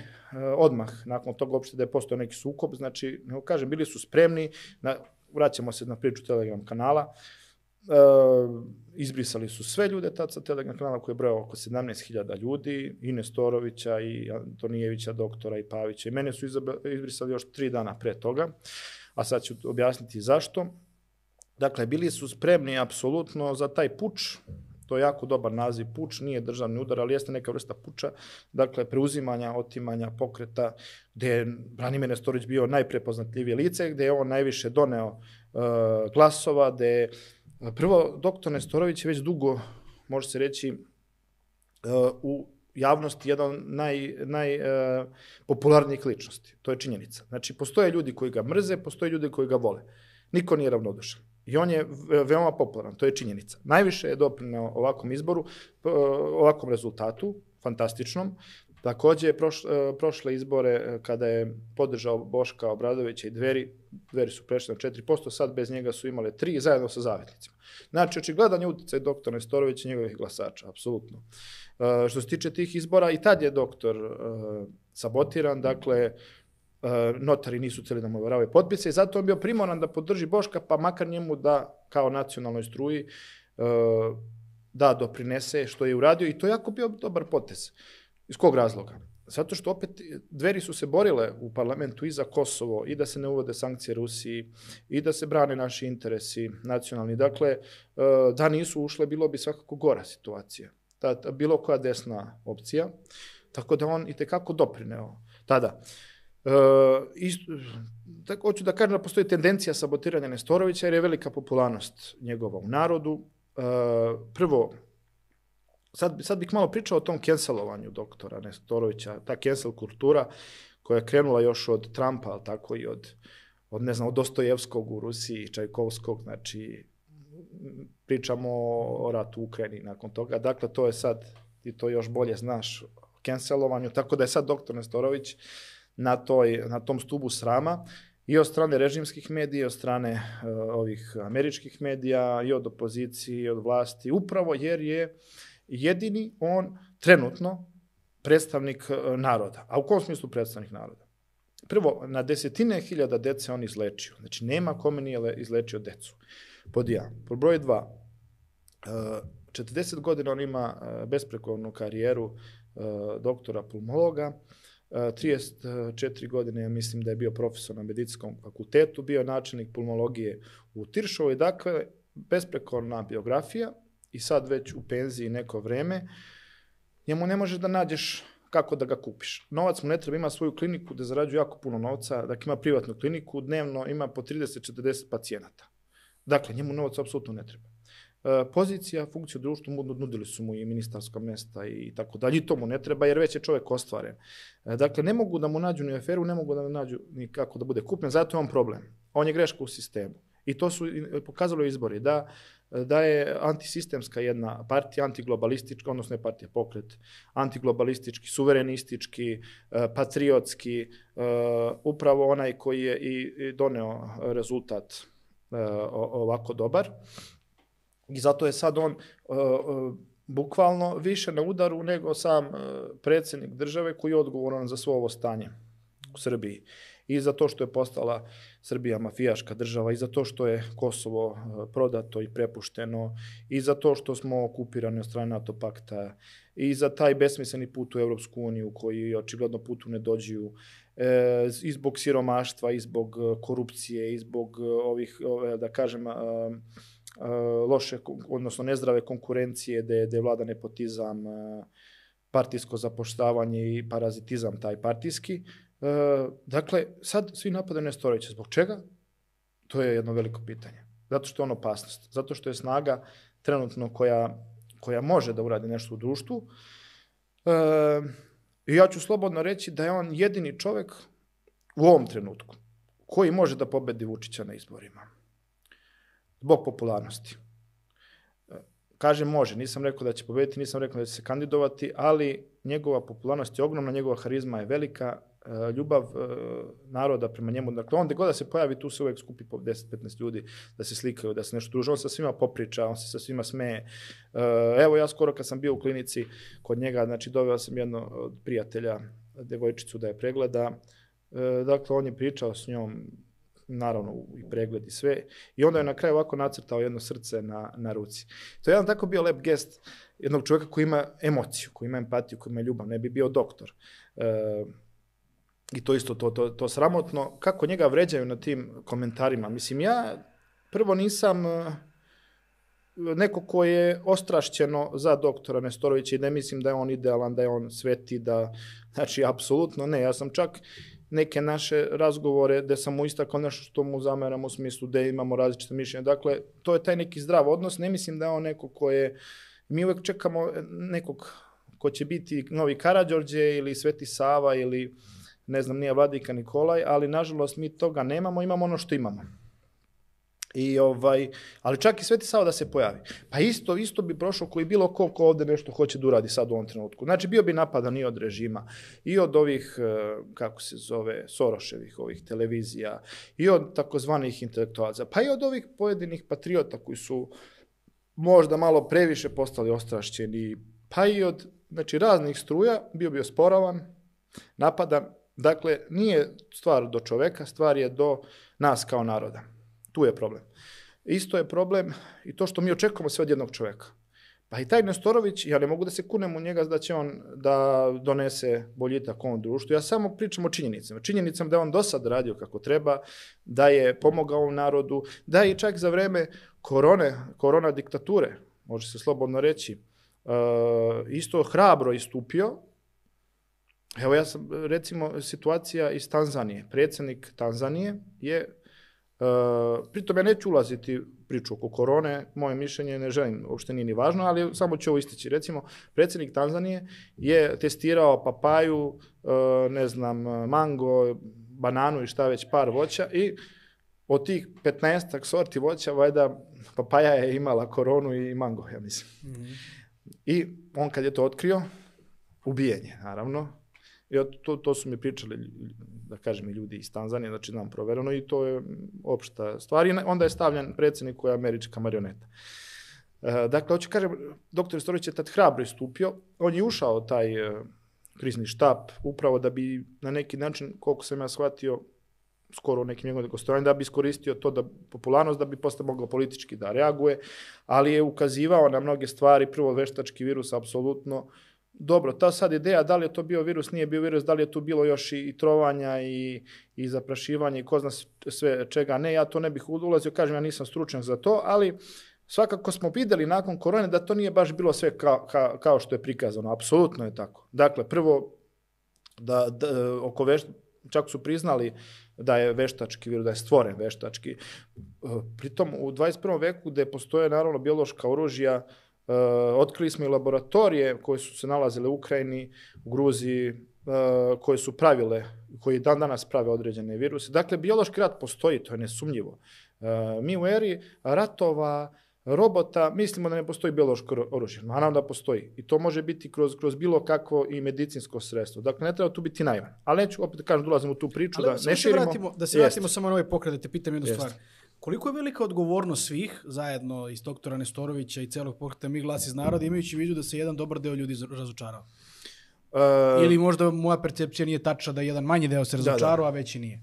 odmah, nakon toga uopšte da je postao neki sukob, znači, ne kažem, bili su spremni, na, vraćamo se na priču Telegram kanala, e, izbrisali su sve ljude tad sa Telegram kanala koji je brojao oko 17.000 ljudi, i Nestorovića, i Antonijevića, doktora, i Pavića, i mene su izbrisali još tri dana pre toga, a sad ću objasniti zašto. Dakle, bili su spremni apsolutno za taj puč, to je jako dobar naziv, puč nije državni udar, ali jeste neka vrsta puča, dakle, preuzimanja, otimanja pokreta, gde je Branimir Nestorić bio najprepoznatljivije lice, gde je on najviše doneo uh, glasova, gde je, eh, prvo, doktor Nestorović je već dugo, može se reći, uh, u javnosti jedan naj, naj uh, ličnosti. To je činjenica. Znači, postoje ljudi koji ga mrze, postoje ljudi koji ga vole. Niko nije ravnodušan. I on je veoma popularan, to je činjenica. Najviše je doprinao ovakvom izboru, ovakvom rezultatu, fantastičnom. Takođe je e, prošle izbore e, kada je podržao Boška Obradovića i Dveri, Dveri su prešli na 4%, sad bez njega su imale 3 zajedno sa zavetnicima. Znači, očigledan je uticaj doktora Nestorovića i njegovih glasača, apsolutno. E, što se tiče tih izbora, i tad je doktor sabotiran, dakle, Eh, notari nisu cijeli da mu overavaju potpise i zato on bio primoran da podrži Boška, pa makar njemu da kao nacionalnoj struji eh, da doprinese što je uradio i to je jako bio dobar potez. Iz kog razloga? Zato što opet dveri su se borile u parlamentu i za Kosovo, i da se ne uvode sankcije Rusiji, i da se brane naši interesi nacionalni. Dakle, eh, da nisu ušle, bilo bi svakako gora situacija. Ta, bilo koja desna opcija. Tako da on i tekako doprineo tada. Uh, Uh, isto, tako hoću da kažem da postoji tendencija sabotiranja Nestorovića jer je velika popularnost njegova u narodu. Uh, prvo, sad, sad bih malo pričao o tom cancelovanju doktora Nestorovića, ta cancel kultura koja je krenula još od Trumpa, ali tako i od, od ne znam, od Dostojevskog u Rusiji, Čajkovskog, znači pričamo o ratu u Ukrajini nakon toga. Dakle, to je sad, i to još bolje znaš, cancelovanju, tako da je sad doktor Nestorović uh, na, toj, na tom stubu srama i od strane režimskih medija, i od strane uh, ovih američkih medija, i od opozicije, i od vlasti, upravo jer je jedini on trenutno predstavnik e, naroda. A u kom smislu predstavnik naroda? Prvo, na desetine hiljada dece on izlečio. Znači, nema kome nije izlečio decu. Pod ja. Pod broj dva, uh, e, 40 godina on ima besprekovnu karijeru doktora pulmologa, 34 e, godine, ja mislim da je bio profesor na medicinskom fakultetu, bio načelnik pulmologije u Tiršovoj, dakle, besprekorna biografija i sad već u penziji neko vreme, njemu ne možeš da nađeš kako da ga kupiš. Novac mu ne treba, ima svoju kliniku da zarađuje jako puno novca, dakle ima privatnu kliniku, dnevno ima po 30-40 pacijenata. Dakle, njemu novac apsolutno ne treba. E, pozicija, funkcija u društvu, nudili su mu i ministarska mesta i tako dalje, i to mu ne treba jer već je čovek ostvaren. E, dakle, ne mogu da mu nađu ni aferu, ne mogu da mu nađu ni kako da bude kupljen, zato je on problem. On je greška u sistemu. I to su e, pokazalo izbori, da, da je antisistemska jedna partija, antiglobalistička, odnosno je partija pokret, antiglobalistički, suverenistički, patriotski, upravo onaj koji je i doneo rezultat ovako dobar I zato je sad on uh, bukvalno više na udaru nego sam uh, e, predsednik države koji je odgovoran za svo ovo stanje u Srbiji. I za to što je postala Srbija mafijaška država, i za to što je Kosovo prodato i prepušteno, i za to što smo okupirani od strane NATO pakta, i za taj besmisleni put u Evropsku uniju koji očigledno putu ne dođuju, e, i zbog siromaštva, i zbog korupcije, i zbog ovih, ove, da kažem, e, Eh, loše, odnosno nezdrave konkurencije, da je vlada nepotizam, eh, partijsko zapoštavanje i parazitizam taj partijski. Eh, dakle, sad svi napadaju Nestorovića. Zbog čega? To je jedno veliko pitanje. Zato što je on opasnost. Zato što je snaga trenutno koja, koja može da uradi nešto u društvu. I ja ću slobodno reći da je on jedini čovek u ovom trenutku koji može da pobedi Vučića na izborima zbog popularnosti. Kaže može, nisam rekao da će pobediti, nisam rekao da će se kandidovati, ali njegova popularnost je ogromna, njegova harizma je velika, eh, ljubav eh, naroda prema njemu. Dakle, onda god da se pojavi, tu se uvek skupi po 10-15 ljudi da se slikaju, da se nešto druže. On sa svima popriča, on se sa svima smeje. Eh, evo, ja skoro kad sam bio u klinici kod njega, znači, doveo sam jedno od prijatelja, devojčicu da je pregleda. Dakle, on je pričao s njom, naravno i pregled i sve. I onda je na kraju ovako nacrtao jedno srce na, na ruci. To je jedan tako bio lep gest jednog čovjeka koji ima emociju, koji ima empatiju, koji ima ljubav, ne bi bio doktor. E, I to isto, to, to, to sramotno. Kako njega vređaju na tim komentarima? Mislim, ja prvo nisam e, neko ko je ostrašćeno za doktora Nestorovića i ne mislim da je on idealan, da je on sveti, da, znači, apsolutno ne. Ja sam čak neke naše razgovore gde sam mu istakao nešto što mu zameram u smislu gde imamo različite mišljenja. Dakle, to je taj neki zdrav odnos. Ne mislim da je on neko ko je... Mi uvek čekamo e, nekog ko će biti novi Karadžorđe ili Sveti Sava ili ne znam, nije Vladika Nikolaj, ali nažalost mi toga nemamo, imamo ono što imamo. I ovaj, ali čak i Sveti Sava da se pojavi. Pa isto, isto bi prošlo koji bilo ko ko ovde nešto hoće da uradi sad u ovom trenutku. Znači bio bi napadan i od režima, i od ovih, eh, kako se zove, Soroševih ovih televizija, i od takozvanih intelektualaca, pa i od ovih pojedinih patriota koji su možda malo previše postali ostrašćeni, pa i od znači, raznih struja, bio bio osporavan, napadan, dakle nije stvar do čoveka, stvar je do nas kao naroda. Tu je problem. Isto je problem i to što mi očekujemo sve od jednog čoveka. Pa i taj Nestorović, ja ne mogu da se kunem u njega da će on da donese boljitak ovom društvu. Ja samo pričam o činjenicama. Činjenicam da je on do sad radio kako treba, da je pomogao ovom narodu, da je i čak za vreme korone, korona diktature, može se slobodno reći, e, isto hrabro istupio. Evo ja sam, recimo, situacija iz Tanzanije. Predsednik Tanzanije je E, pritom ja neću ulaziti priču oko korone, moje mišljenje ne želim, uopšte nije ni važno, ali samo ću ovo istići. Recimo, predsednik Tanzanije je testirao papaju, e, ne znam, mango, bananu i šta već par voća i od tih 15 sorti voća, vajda papaja je imala koronu i mango, ja mislim. Mm -hmm. I on kad je to otkrio, ubijenje, naravno. I to, to su mi pričali da kažem, i ljudi iz Tanzanije, znači nam provereno i to je opšta stvar. I onda je stavljen predsednik koja je američka marioneta. E, dakle, hoću kažem, doktor Storović je tad hrabro istupio, on je ušao taj e, krizni štab, upravo da bi na neki način, koliko sam ja shvatio, skoro u nekim njegovim gostovanjima, da bi iskoristio to da popularnost, da bi posle mogao politički da reaguje, ali je ukazivao na mnoge stvari, prvo veštački virus, apsolutno, uh, dobro, ta sad ideja da li je to bio virus, nije bio virus, da li je tu bilo još i, i trovanja i, i zaprašivanja i ko zna sve čega ne, ja to ne bih ulazio, kažem ja nisam stručan za to, ali svakako smo videli nakon korone da to nije baš bilo sve kao, ka, kao što je prikazano, apsolutno je tako. Dakle, prvo, da, da oko vešt, čak su priznali da je veštački virus, da je stvoren veštački. Pritom, u 21. veku gde postoje naravno biološka oružja, uh, Uh, otkrili smo i laboratorije koje su se nalazile u Ukrajini, u Gruziji, uh, koje su pravile, koji dan danas prave određene viruse. Dakle, biološki rat postoji, to je nesumnjivo. Uh, mi u eri ratova, robota, mislimo da ne postoji biološko oružje. Naravno da postoji. I to može biti kroz, kroz bilo kakvo i medicinsko sredstvo. Dakle, ne treba tu biti naivan. Ali neću, opet kažem, dolazim da u tu priču, Ali, da ne da širimo. Vratimo, da se vratimo Jest. samo na ovaj pokret, da te pitam jednu Jest. stvar. Koliko je velika odgovornost svih, zajedno iz doktora Nestorovića i celog pokreta Mi glas iz naroda, imajući vidu da se jedan dobar deo ljudi razočarao? Uh, Ili možda moja percepcija nije tačna da jedan manji deo se razočarao, da, da. a veći nije?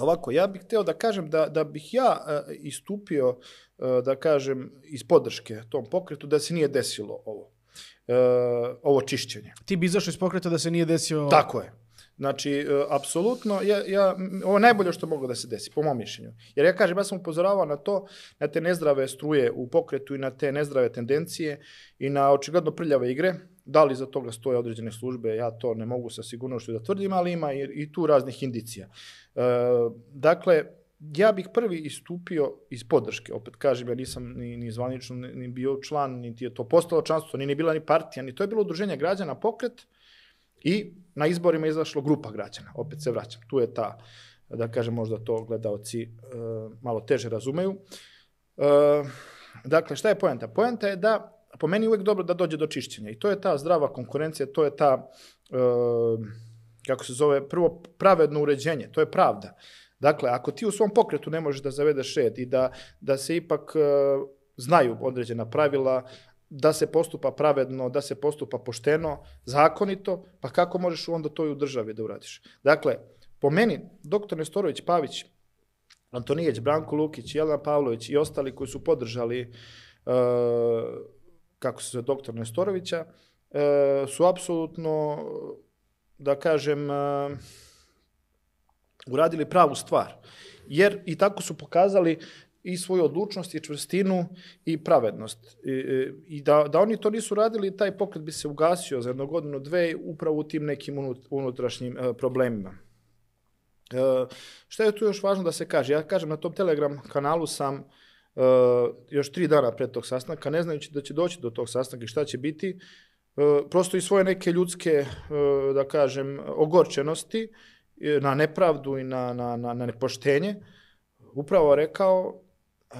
Ovako, ja bih hteo da kažem da, da bih ja uh, istupio, uh, da kažem, iz podrške tom pokretu, da se nije desilo ovo. Uh, ovo čišćenje. Ti bi izašao iz pokreta da se nije desio... Tako je. Znači, e, apsolutno, ja, ja, ovo je najbolje što mogu da se desi, po mom mišljenju. Jer ja kažem, ja sam upozoravao na to, na te nezdrave struje u pokretu i na te nezdrave tendencije i na očigledno prljave igre. Da li za toga stoje određene službe, ja to ne mogu sa sigurnošću da tvrdim, ali ima i, i tu raznih indicija. E, dakle, ja bih prvi istupio iz podrške. Opet kažem, ja nisam ni, ni zvanično ni, ni bio član, niti je to postalo članstvo, ni ni bila ni partija, ni to je bilo udruženje građana pokret i na izborima izašlo grupa građana, opet se vraćam, tu je ta, da kažem, možda to gledalci e, malo teže razumeju. E, dakle, šta je poenta? Poenta je da, po meni uvek dobro da dođe do čišćenja i to je ta zdrava konkurencija, to je ta, e, kako se zove, prvo pravedno uređenje, to je pravda. Dakle, ako ti u svom pokretu ne možeš da zavedeš red i da, da se ipak e, znaju određena pravila, da se postupa pravedno, da se postupa pošteno, zakonito, pa kako možeš onda to i u državi da uradiš? Dakle, po meni, doktor Nestorović Pavić, Antonijeć, Branko Lukić, Jelena Pavlović i ostali koji su podržali uh, kako se zove doktor Nestorovića, uh, su apsolutno, da kažem, e, uradili pravu stvar. Jer i tako su pokazali i svoju odlučnost i čvrstinu i pravednost. I, e, e, i da, da oni to nisu radili, taj pokret bi se ugasio za jedno godinu, dve, upravo u tim nekim unutrašnjim e, problemima. E, šta je tu još važno da se kaže? Ja kažem, na tom Telegram kanalu sam e, još tri dana pre tog sastanka, ne znajući da će doći do tog sastanka i šta će biti, e, prosto i svoje neke ljudske, e, da kažem, ogorčenosti na nepravdu i na, na, na, na nepoštenje, upravo rekao Uh,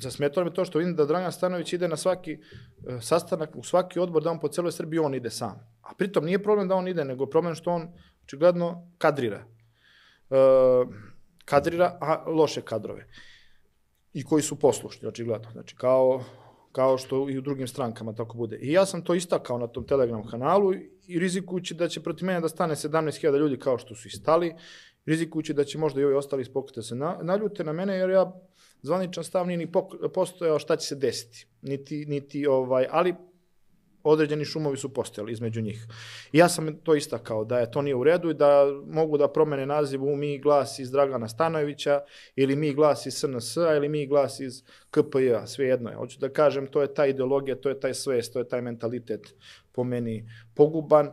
zasmetalo mi to što vidim da Dragan Stanović ide na svaki uh, sastanak, u svaki odbor da on po celoj Srbiji on ide sam. A pritom nije problem da on ide, nego problem što on očigledno kadrira. Uh, kadrira, a loše kadrove. I koji su poslušni, očigledno. Znači, kao, kao što i u drugim strankama tako bude. I ja sam to istakao na tom Telegram kanalu i rizikujući da će protiv mene da stane 17.000 ljudi kao što su i stali, rizikujući da će možda i ovi ostali iz se na, naljute na mene, jer ja zvaničan stav nije ni postojao šta će se desiti, niti, niti ovaj, ali određeni šumovi su postojali između njih. I ja sam to istakao, da je to nije u redu i da mogu da promene naziv u Mi glas iz Dragana Stanojevića ili Mi glas iz sns ili Mi glas iz kpj sve jedno je. Hoću da kažem, to je ta ideologija, to je taj svest, to je taj mentalitet po meni poguban. E,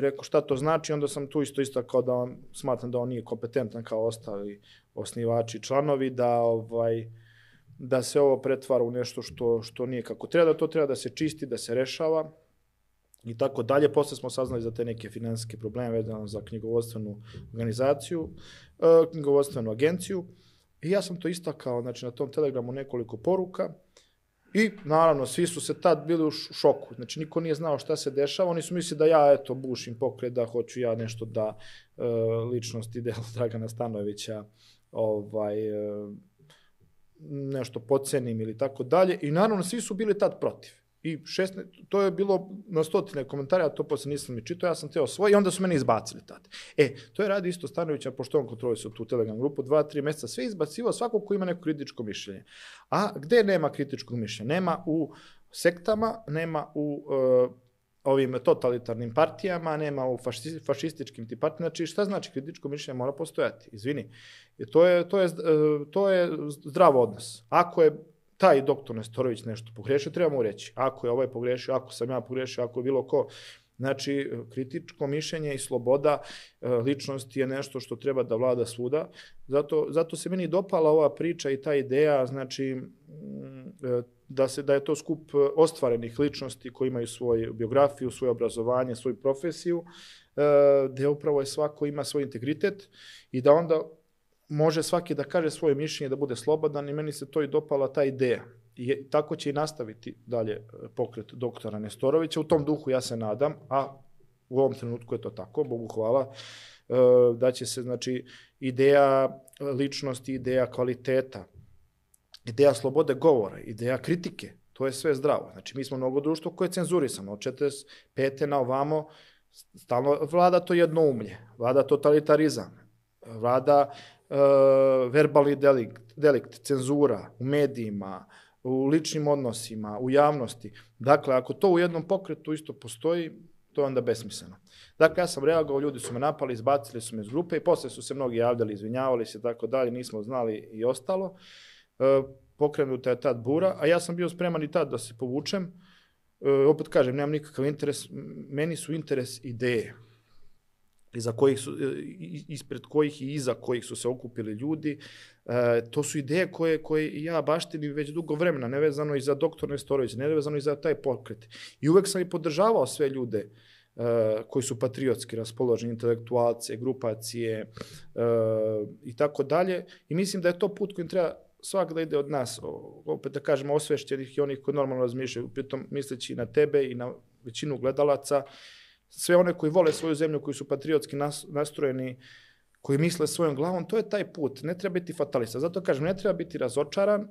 rekao šta to znači, onda sam tu isto istakao da on, smatram da on nije kompetentan kao ostali osnivači članovi, da ovaj da se ovo pretvara u nešto što što nije kako treba, da to treba da se čisti, da se rešava i tako dalje. Posle smo saznali za te neke finansijske probleme vezano za knjigovodstvenu organizaciju, e, knjigovodstvenu agenciju. I ja sam to istakao, znači na tom Telegramu nekoliko poruka. I naravno, svi su se tad bili u šoku. Znači, niko nije znao šta se dešava. Oni su mislili da ja, eto, bušim pokret, da hoću ja nešto da e, ličnost i Dragana Stanojevića ovaj, e, nešto pocenim ili tako dalje. I naravno, svi su bili tad protiv. I 16, to je bilo na stotine komentara, a to posle nisam ni čitao, ja sam teo svoj i onda su mene izbacili tad. E, to je radio isto Stanovića, pošto on su tu Telegram grupu, dva, tri meseca, sve izbacivao svako ko ima neko kritičko mišljenje. A gde nema kritičkog mišljenja? Nema u sektama, nema u uh, ovim totalitarnim partijama, nema u faši, fašističkim ti partijama. Znači, šta znači kritičko mišljenje mora postojati? Izvini. I e, to je, to je, e, to je zdrav odnos. Ako je taj doktor Nestorović nešto pogrešio, mu reći. Ako je ovaj pogrešio, ako sam ja pogrešio, ako je bilo ko. Znači, kritičko mišljenje i sloboda e, ličnosti je nešto što treba da vlada svuda. Zato, zato se meni dopala ova priča i ta ideja, znači, e, da se da je to skup e, ostvarenih ličnosti koji imaju svoju biografiju, svoje obrazovanje, svoju profesiju, da upravo je svako ima svoj integritet i da onda može svaki da kaže svoje mišljenje, da bude slobodan i meni se to i dopala ta ideja. I tako će i nastaviti dalje e, pokret doktora Nestorovića. U tom duhu ja se nadam, a u ovom trenutku je to tako, Bogu hvala, da će se znači ideja ličnosti, ideja kvaliteta, ideja slobode govora, ideja kritike, to je sve zdravo. Znači, mi smo mnogo društvo koje je cenzurisano, od 45. na ovamo, stalno vlada to umlje, vlada totalitarizam, vlada e, verbalni delikt, delikt, cenzura u medijima, u ličnim odnosima, u javnosti. Dakle, ako to u jednom pokretu isto postoji, to je onda besmisleno. Dakle, ja sam reagovao, ljudi su me napali, izbacili su me iz grupe i posle su se mnogi javljali, izvinjavali se, tako dalje, nismo znali i ostalo. Uh, E, pokrenuta je tad bura, a ja sam bio spreman i tad da se povučem. E, opet kažem, nemam nikakav interes, meni su interes ideje iza kojih su, e, ispred kojih i iza kojih su se okupili ljudi. E, to su ideje koje, koje ja baštinim već dugo vremena, nevezano i za doktor Nestorović, nevezano i za taj pokret. I uvek sam i podržavao sve ljude e, koji su patriotski raspoloženi, intelektualce, grupacije e, i tako dalje. I mislim da je to put kojim treba da ide od nas, opet da kažemo osvešćenih i onih koji normalno razmišljaju, pritom misleći na tebe i na većinu gledalaca, sve one koji vole svoju zemlju, koji su patriotski nas, nastrojeni, koji misle svojom glavom, to je taj put. Ne treba biti fatalista. Zato kažem, ne treba biti razočaran e,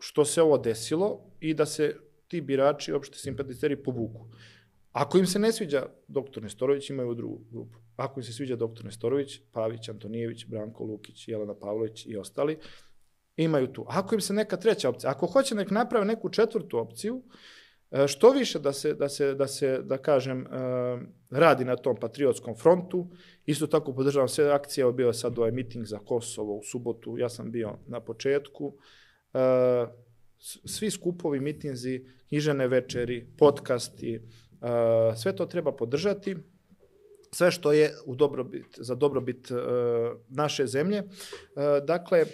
što se ovo desilo i da se ti birači, opšte simpatizeri, povuku. Ako im se ne sviđa, doktor Nestorović imaju drugu grupu. Ako im se sviđa doktor Nestorović, Pavić, Antonijević, Branko Lukić, Jelena Pavlović i ostali, imaju tu. Ako im se neka treća opcija, ako hoće nek naprave neku četvrtu opciju, e, što više da se, da se, da se da kažem, e, radi na tom patriotskom frontu, isto tako podržavam sve akcije, evo bio je sad ovaj miting za Kosovo u subotu, ja sam bio na početku, e, svi skupovi, mitinzi, knjižene večeri, podcasti, sve to treba podržati, sve što je u dobrobit, za dobrobit e, naše zemlje. E, dakle,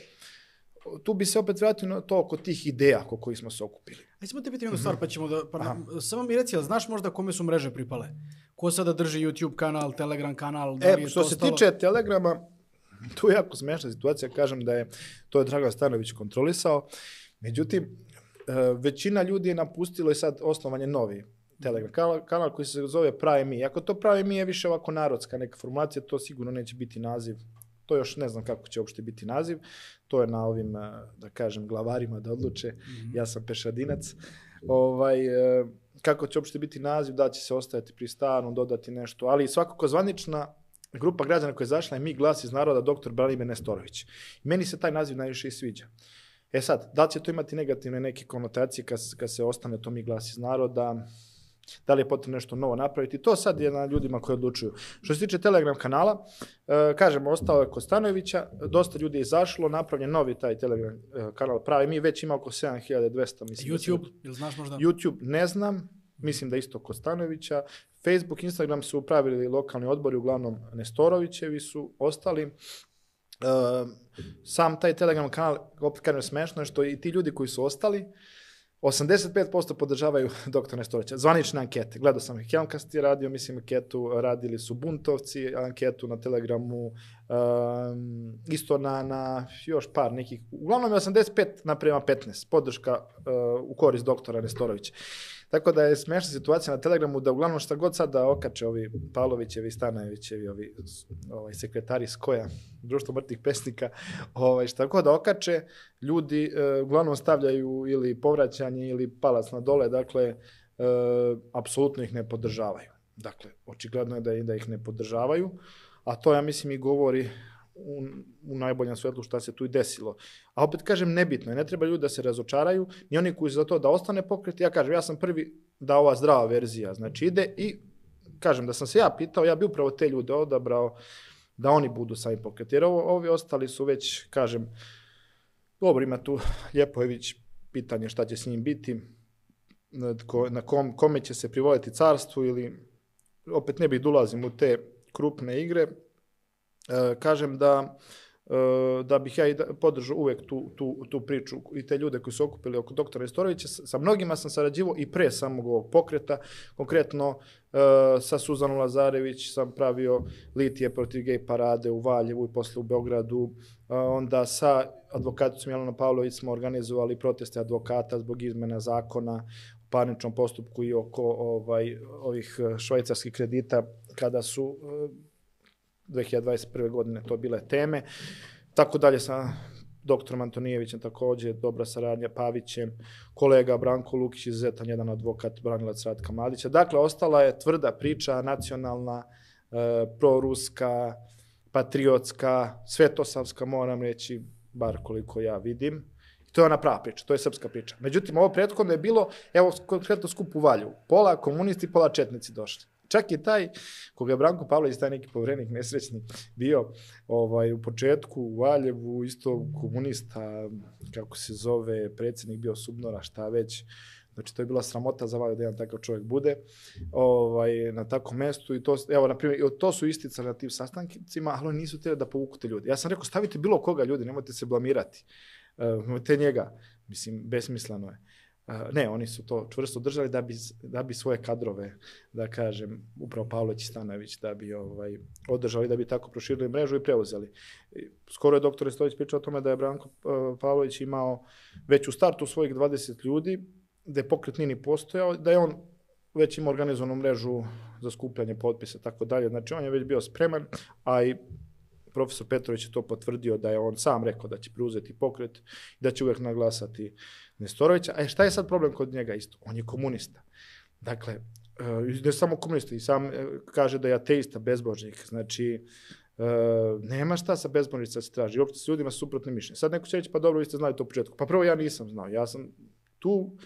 tu bi se opet vratio na to oko tih ideja oko koji smo se okupili. Ajde samo te pitam jednu stvar, mhm. pa ćemo da... Pa samo mi reci, znaš možda kome su mreže pripale? Ko sada drži YouTube kanal, Telegram kanal? Da e, što se ostalo? tiče Telegrama, tu je jako smešna situacija, kažem da je to je Dragan Stanović kontrolisao. Međutim, e, većina ljudi je napustilo i sad osnovanje novi Telegram kanal, kanal koji se zove Pravi mi. E. Ako to Pravi mi e je više ovako narodska neka formulacija, to sigurno neće biti naziv. To još ne znam kako će uopšte biti naziv. To je na ovim, eh, da kažem, glavarima da odluče. Mm -hmm. Ja sam pešadinac. Ovaj, eh, kako će uopšte biti naziv, da će se ostaviti pri stanu, dodati nešto, ali svakako zvanična grupa građana koja je zašla je Mi glas iz naroda, doktor Branimir Nestorović. Meni se taj naziv najviše i sviđa. E sad, da li će to imati negativne neke konotacije kad, kad se ostane to Mi glas iz naroda, Da li je potrebno nešto novo napraviti? To sad je na ljudima koji odlučuju. Što se tiče Telegram kanala, e, kažem, ostao je kod dosta ljudi je izašlo, napravljen novi taj Telegram e, kanal pravi. Mi već ima oko 7200, mislim. Da YouTube, da ili znaš možda? YouTube ne znam, mislim da isto kod Facebook, Instagram su upravili lokalni odbori, uglavnom Nestorovićevi su ostali. E, sam taj Telegram kanal, opet kažem, smešno je što i ti ljudi koji su ostali, 85% podržavaju doktora Nestorovića. Zvanične ankete. Gledao sam Helmkast je radio, mislim, anketu radili su Buntovci, anketu na Telegramu, um, isto na, na još par nekih. Uglavnom je 85 naprema 15 podrška uh, u korist doktora Nestorovića. Uh, Tako da je smešna situacija na Telegramu da uglavnom šta god sad da okače ovi Pavlovićevi, Stanajevićevi, ovi ovaj, sekretari Skoja, društvo mrtvih pesnika, ovaj, šta god da okače, ljudi e, uglavnom stavljaju ili povraćanje ili palac na dole, dakle, e, apsolutno ih ne podržavaju. Dakle, očigledno je da, da ih ne podržavaju, a to ja mislim i govori u, u najboljem svetlu šta se tu i desilo. A opet kažem, nebitno je, ne treba ljudi da se razočaraju, ni oni koji su za to da ostane pokret, ja kažem, ja sam prvi da ova zdrava verzija, znači ide i kažem da sam se ja pitao, ja bi upravo te ljude odabrao da oni budu sami pokret, jer ovo, ovi ostali su već, kažem, dobro ima tu Ljepojević pitanje šta će s njim biti, na kom, kome će se privoliti carstvu ili opet ne bih dolazim da u te krupne igre, E, kažem da e, da bih ja i da podržao uvek tu, tu, tu priču i te ljude koji su okupili oko doktora Istorovića. Sa mnogima sam sarađivo i pre samog ovog pokreta, konkretno e, sa Suzanom Lazarević sam pravio litije protiv gej parade u Valjevu i posle u Beogradu. Onda sa advokatom Jelena Pavlović smo organizovali proteste advokata zbog izmena zakona u parničnom postupku i oko ovaj, ovih švajcarskih kredita kada su 2021. godine to bile teme. Tako dalje sa doktorom Antonijevićem takođe, dobra saradnja Pavićem, kolega Branko Lukić iz Zetan, jedan advokat, branilac Ratka Mladića. Dakle, ostala je tvrda priča, nacionalna, e, proruska, patriotska, svetosavska, moram reći, bar koliko ja vidim. to je ona prava priča, to je srpska priča. Međutim, ovo prethodno je bilo, evo, konkretno skup u Valju. Pola komunisti, pola četnici došli. Čak je taj, koga je Branko Pavlović, taj neki povrenik, nesrećni, bio ovaj, u početku u Valjevu, isto komunista, kako se zove, predsednik bio Subnora, šta već, Znači, to je bila sramota za Valjevo da jedan takav čovjek bude ovaj, na takvom mestu. I to, evo, na primjer, to su isticali na tim sastancima, ali nisu tijeli da te ljudi. Ja sam rekao, stavite bilo koga ljudi, nemojte se blamirati. Uh, eh, te njega. Mislim, besmisleno je. Uh, ne, oni su to čvrsto držali da bi, da bi svoje kadrove, da kažem, upravo Pavlović i Stanović, da bi ovaj, održali, da bi tako proširili mrežu i preuzeli. Skoro je doktor Stojić pričao o tome da je Branko e, Pavlović imao već u startu svojih 20 ljudi, da je pokret nini postojao, da je on već ima organizovanu mrežu za skupljanje potpisa, tako dalje. Znači, on je već bio spreman, a i profesor Petrović je to potvrdio da je on sam rekao da će preuzeti pokret i da će uvek naglasati uh, Nestorovića. A šta je sad problem kod njega isto? On je komunista. Dakle, e, ne samo komunista, i sam e, kaže da je ateista, bezbožnik. Znači, e, nema šta sa bezbožnica se traži, uopšte s ljudima suprotne mišljenje. Sad neko će reći, pa dobro, vi ste znali to u početku. Pa prvo ja nisam znao, ja sam tu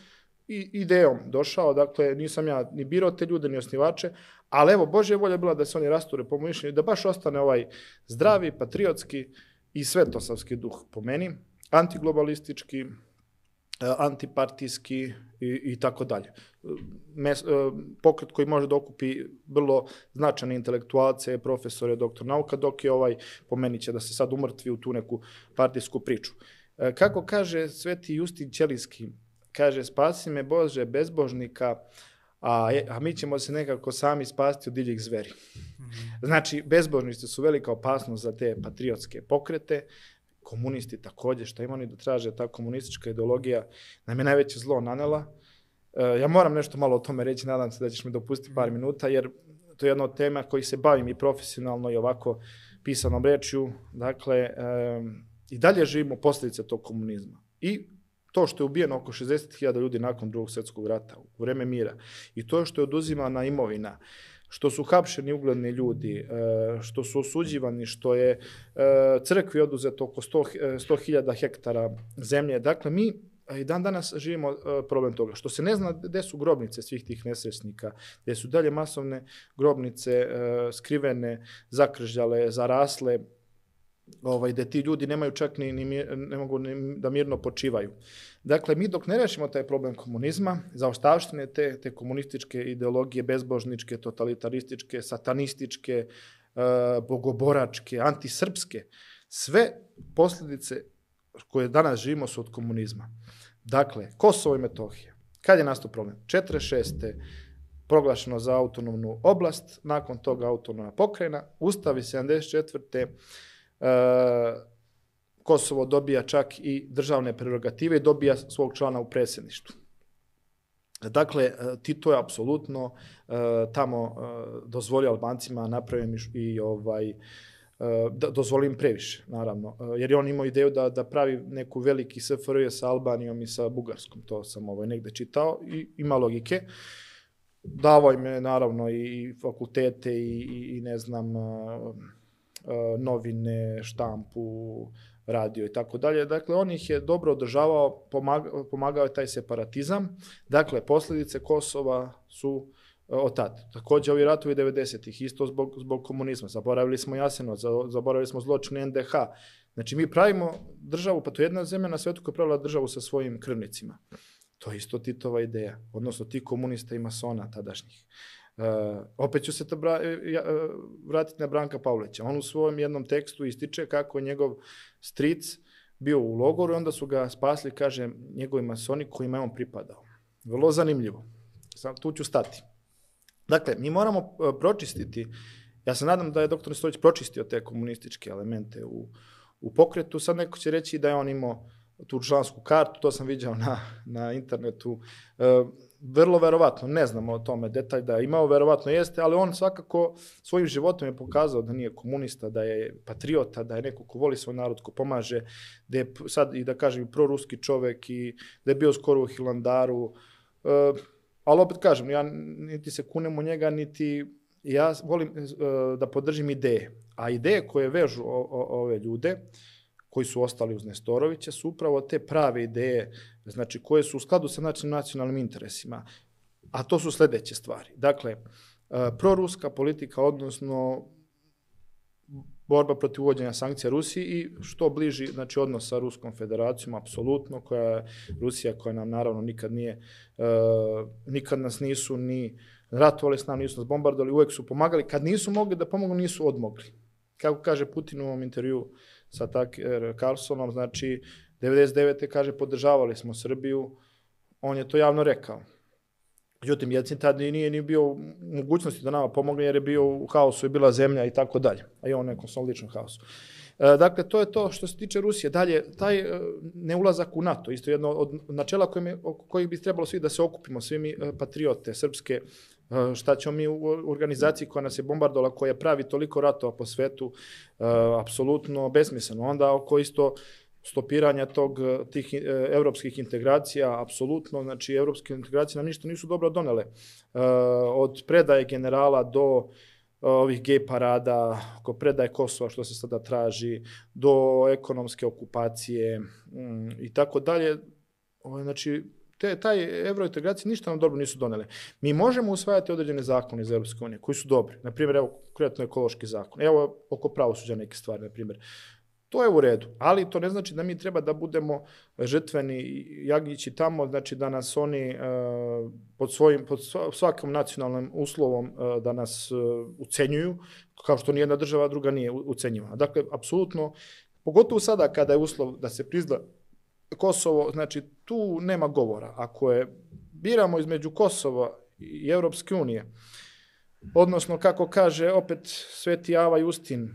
i došao, dakle nisam ja ni birao te ljude, ni osnivače, ali evo, Božja volja bila da se oni rasture po mišljenju, da baš ostane ovaj zdravi, patriotski i svetosavski duh po meni, antiglobalistički, E, antipartijski i, i tako dalje. E, mes, e, pokret koji može da okupi vrlo značajne intelektualce, profesore, doktor nauka, dok je ovaj pomeniće da se sad umrtvi u tu neku partijsku priču. Kako kaže Sveti Justin Ćelijski, kaže spasi me Bože bezbožnika, a, a mi ćemo se nekako sami spasti od divljih zveri. Mhm. Znači, bezbožnici su velika opasnost za te patriotske pokrete, komunisti takođe, šta ima oni da traže, ta komunistička ideologija nam je najveće zlo nanela. E, ja moram nešto malo o tome reći, nadam se da ćeš mi dopustiti par mhm. minuta, jer to je jedna od tema koji se bavim i profesionalno i ovako pisanom rečju. Dakle, i dalje živimo posljedice tog komunizma. I to što je ubijeno oko 60.000 ljudi nakon drugog svetskog rata, u vreme mira, i to što je oduzimana imovina, što su hapšeni ugledni ljudi, e, što su osuđivani, što je e, crkvi oduzeto oko 100.000 e, hektara zemlje. Dakle, mi i dan danas živimo problem toga. Što se ne zna gde su grobnice svih tih nesresnika, gde su dalje masovne grobnice skrivene, zakržljale, zarasle, ovaj, gde ti ljudi nemaju čak ni, ni ne mogu ni, da mirno počivaju. Uh, Dakle, mi dok ne rešimo taj problem komunizma, zaoštavštine te, te komunističke ideologije, bezbožničke, totalitarističke, satanističke, e, bogoboračke, antisrpske, sve posledice koje danas živimo su od komunizma. Dakle, Kosovo i Metohija. Kad je nastao problem? 46 proglašeno za autonomnu oblast, nakon toga autonomna pokrajina, ustavi 74. E, Kosovo dobija čak i državne prerogative i dobija svog člana u predsjedništu. Dakle, e, Tito je apsolutno e, tamo e, dozvolio Albancima napravim i ovaj da dozvolim previše, naravno. Jer je on imao ideju da, da pravi neku veliki SFRJ sa Albanijom i sa Bugarskom, to sam ovaj negde čitao i ima logike. Davao im je naravno i fakultete i, i, i ne znam novine, štampu, radio i tako dalje. Dakle, on ih je dobro održavao, pomagao, pomagao je taj separatizam. Dakle, posljedice Kosova su e, od tad. Takođe, ovi ratovi 90-ih, isto zbog, zbog komunizma. Zaboravili smo Jasenovac, zaboravili smo zločin NDH. Znači, mi pravimo državu, pa to je jedna zemlja na svetu koja pravila državu sa svojim krvnicima. To je isto Titova ideja, odnosno ti komunista i masona tadašnjih. Uh, opet ću se ta bra, e, ja, e, vratiti na Branka Pavleća. On u svojem jednom tekstu ističe kako njegov stric bio u logoru i onda su ga spasli, kaže, njegovi masoni kojima je on pripadao. Vrlo zanimljivo. Sam, tu ću stati. Dakle, mi moramo pročistiti, ja se nadam da je doktor Stojić pročistio te komunističke elemente u, u pokretu. Sad neko će reći da je on imao tu člansku kartu, to sam viđao na, na internetu. Uh, vrlo verovatno, ne znamo o tome detalj da je imao, verovatno jeste, ali on svakako svojim životom je pokazao da nije komunista, da je patriota, da je neko ko voli svoj narod, ko pomaže, da je sad i da kažem proruski čovek i da je bio skoro u Hilandaru, e, ali opet kažem, ja niti se kunem u njega, niti ja volim e, da podržim ideje, a ideje koje vežu o, o, ove ljude, koji su ostali uz Nestorovića su upravo te prave ideje, znači koje su u skladu sa našim nacionalnim interesima. A to su sledeće stvari. Dakle, e, proruska politika, odnosno borba protiv uvođenja sankcija Rusiji i što bliži znači, odnos sa Ruskom federacijom, apsolutno, koja je Rusija koja nam naravno nikad nije, e, nikad nas nisu ni ratovali s nama nisu nas bombardovali, uvek su pomagali. Kad nisu mogli da pomogu, nisu odmogli. Kako kaže Putin u ovom intervju, sa Taker Carlsonom, znači 99. kaže podržavali smo Srbiju, on je to javno rekao. Međutim, Jelcin tad nije ni bio u mogućnosti da nama pomogne jer je bio u haosu, je bila zemlja i tako dalje. A i on nekom svom ličnom haosu. E, dakle, to je to što se tiče Rusije. Dalje, taj e, neulazak u NATO, isto jedno od načela kojim, kojih bi trebalo svi da se okupimo, svi mi e, patriote, srpske, E, šta ćemo mi u organizaciji koja nas je bombardovala, koja pravi toliko ratova po svetu, e, apsolutno besmisleno. Onda oko isto stopiranja tog, e, tih evropskih integracija, apsolutno, znači evropske integracije nam ništa nisu dobro donele. od predaje generala do ovih gej parada, ko predaje Kosova što se sada traži, do ekonomske okupacije mm, i tako dalje. znači, te, taj evrointegracije ništa nam dobro nisu donele. Mi možemo usvajati određene zakone iz Europske unije koji su dobri. Na primjer, evo konkretno ekološki zakon. Evo oko pravosuđa neke stvari, na primjer. To je u redu, ali to ne znači da mi treba da budemo žrtveni jagići tamo, znači da nas oni e, pod svojim pod svakom nacionalnom uslovom e, da nas e, ucenjuju, kao što nijedna država druga nije ucenjiva. Dakle, apsolutno Pogotovo sada kada je uslov da se prizna Kosovo, znači tu nema govora. Ako je biramo između Kosova i Evropske unije, odnosno kako kaže opet Sveti Ava Justin,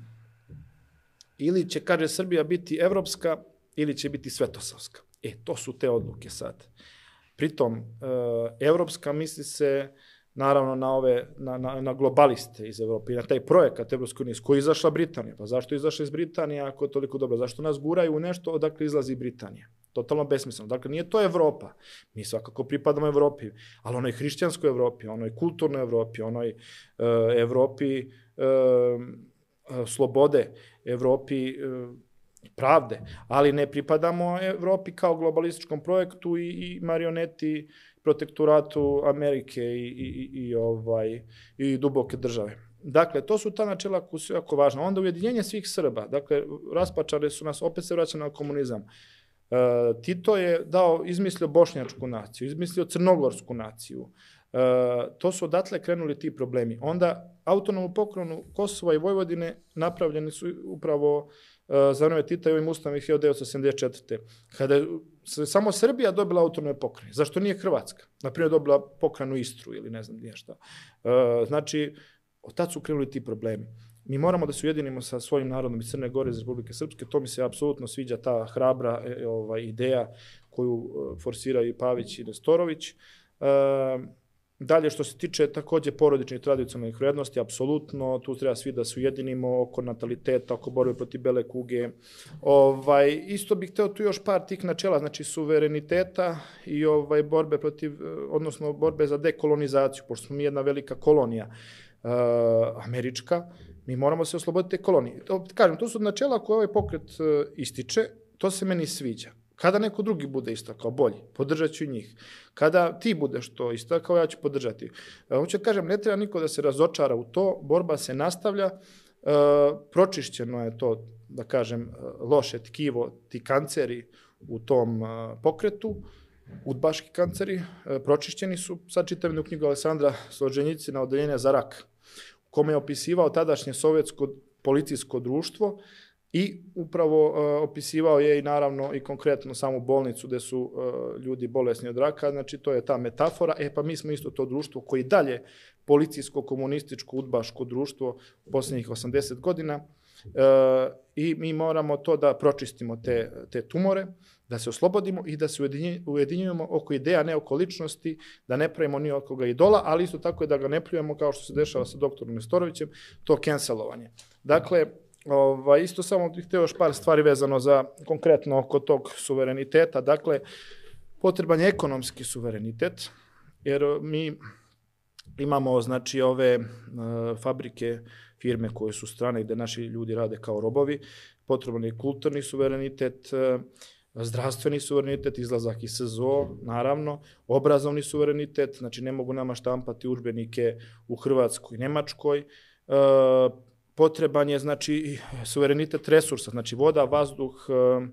ili će, kaže, Srbija biti evropska ili će biti svetosavska. E, to su te odluke sad. Pritom, e, evropska misli se naravno na ove, na, na, na globaliste iz Evrope i na taj projekat Evropske unije, s koji izašla Britanija. Pa zašto izašla iz Britanije ako je toliko dobro? Zašto nas guraju u nešto odakle izlazi Britanija? Totalno besmisleno. Dakle, nije to Evropa. Mi svakako pripadamo Evropi, ali onoj hrišćanskoj Evropi, onoj kulturnoj Evropi, onoj uh, Evropi uh, slobode, Evropi uh, pravde, ali ne pripadamo Evropi kao globalističkom projektu i, i marioneti protektoratu Amerike i, i, i, ovaj, i duboke države. Dakle, to su ta načela koja su jako važna. Onda ujedinjenje svih Srba, dakle, raspačare su nas, opet se vraća na komunizam. Uh, E, Tito je dao, izmislio bošnjačku naciju, izmislio crnogorsku naciju. E, to su odatle krenuli ti problemi. Onda autonomu pokronu Kosova i Vojvodine napravljeni su upravo e, za vreme Tita i ovim ustavom 1974. Kada se samo Srbija dobila autonome pokrene, zašto nije Hrvatska? Naprimjer, dobila pokranu Istru ili ne znam nije šta. Znači, od tad su krenuli ti problemi mi moramo da se ujedinimo sa svojim narodom iz Crne Gore, iz Republike Srpske, to mi se apsolutno sviđa ta hrabra e, ovaj, ideja koju e, forsiraju i Pavić i Nestorović. E, dalje, što se tiče takođe porodičnih tradicionalnih vrednosti, apsolutno, tu treba svi da se ujedinimo oko nataliteta, oko borbe protiv bele kuge. Ovaj, isto bih hteo tu još par tih načela, znači suvereniteta i ovaj borbe protiv, e, odnosno borbe za dekolonizaciju, pošto smo mi jedna velika kolonija e, američka, Mi moramo se osloboditi kolonije. To, kažem, to su načela koje ovaj pokret e, ističe, to se meni sviđa. Kada neko drugi bude istakao bolji, podržat ću njih. Kada ti budeš to istakao, ja ću podržati. E, hoću da kažem, ne treba niko da se razočara u to, borba se nastavlja, e, pročišćeno je to, da kažem, e, loše tkivo, ti kanceri u tom e, pokretu, udbaški kanceri, e, pročišćeni su. Sad čitam jednu knjigu Aleksandra Složenjici na odeljenje za rak kome je opisivao tadašnje sovjetsko policijsko društvo i upravo e, opisivao je i naravno i konkretno samu bolnicu gde su e, ljudi bolesni od raka, znači to je ta metafora, e pa mi smo isto to društvo koji dalje policijsko-komunističko udbaško društvo poslednjih 80 godina e, i mi moramo to da pročistimo te, te tumore da se oslobodimo i da se ujedinjujemo oko ideja, ne oko ličnosti, da ne pravimo ni od koga idola, ali isto tako je da ga ne pljujemo kao što se dešava sa doktorom Nestorovićem, to cancelovanje. Dakle, Ovaj, isto samo bih hteo još par stvari vezano za konkretno oko tog suvereniteta. Dakle, potreban je ekonomski suverenitet, jer mi imamo znači ove e, fabrike, firme koje su strane gde naši ljudi rade kao robovi, potreban je kulturni suverenitet, e, zdravstveni suverenitet, izlazak iz SZO, naravno, obrazovni suverenitet, znači ne mogu nama štampati učbenike u Hrvatskoj i Nemačkoj, e, potreban je znači suverenitet resursa, znači voda, vazduh, e,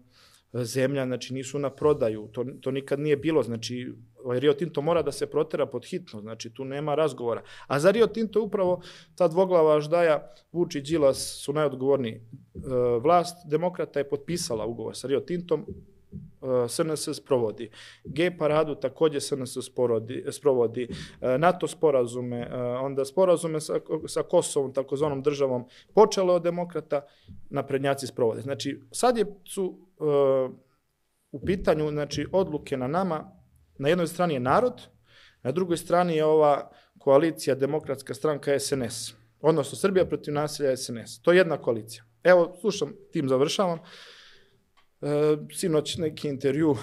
zemlja, znači nisu na prodaju, to, to nikad nije bilo, znači ovaj, Rio Tinto mora da se protera pod hitno, znači tu nema razgovora. A za Rio Tinto upravo ta dvoglava ždaja Vuči i Đilas su najodgovorniji. E, vlast demokrata je potpisala ugovor sa Rio Tintom, SNS eh, sprovodi. G paradu takođe SNS sprovodi. Eh, NATO sporazume, eh, onda sporazume sa, sa Kosovom, takozvanom državom, počelo od demokrata, naprednjaci sprovode. Znači, sad je, su u pitanju znači, odluke na nama, na jednoj strani je narod, na drugoj strani je ova koalicija demokratska stranka SNS, odnosno Srbija protiv nasilja SNS. To je jedna koalicija. Evo, slušam, tim završavam. Uh, E, sinoć neki intervju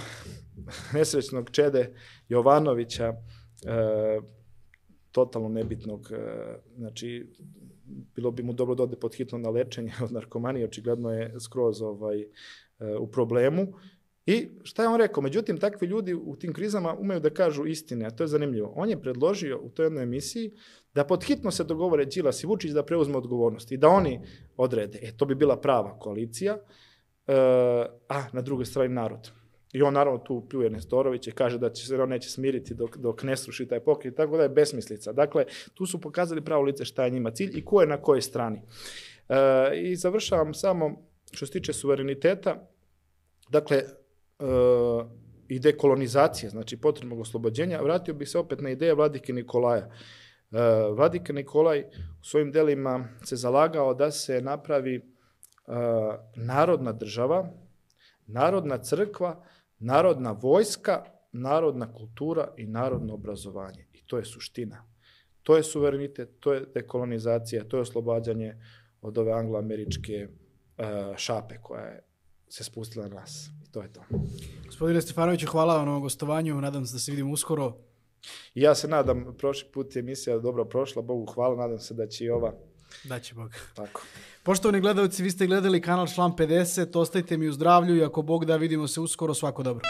nesrećnog Čede Jovanovića, e, totalno nebitnog, e, znači bilo bi mu dobro da ode pod hitno na lečenje od narkomanije, očigledno je skroz ovaj, e, u problemu. I šta je on rekao? Međutim, takvi ljudi u tim krizama umeju da kažu istine, a to je zanimljivo. On je predložio u toj jednoj emisiji da pod hitno se dogovore Đilas i Vučić da preuzme odgovornost i da oni odrede. E, to bi bila prava koalicija. E, a na drugoj strani narod. I on naravno tu pljuje Nestorović i kaže da će se da on neće smiriti dok, dok ne sruši taj pokret, tako da je besmislica. Dakle, tu su pokazali pravo lice šta je njima cilj i ko je na kojoj strani. E, I završavam samo što se tiče suvereniteta, dakle, e, i dekolonizacije, znači potrebnog oslobođenja, vratio bih se opet na ideje vladike Nikolaja. E, vladike Nikolaj u svojim delima se zalagao da se napravi E, narodna država, narodna crkva, narodna vojska, narodna kultura i narodno obrazovanje. I to je suština. To je suverenitet, to je dekolonizacija, to je oslobađanje od ove angloameričke e, šape koja je se spustila na nas. I to je to. Gospodine Stefanoviću, hvala vam na gostovanju. Nadam se da se vidimo uskoro. I ja se nadam, prošli put je emisija dobro prošla, Bogu hvala, nadam se da će i ova će Bog. Tako. Poštovani gledalci, vi ste gledali kanal Šlam 50, ostajte mi u zdravlju i ako Bog da vidimo se uskoro, svako dobro.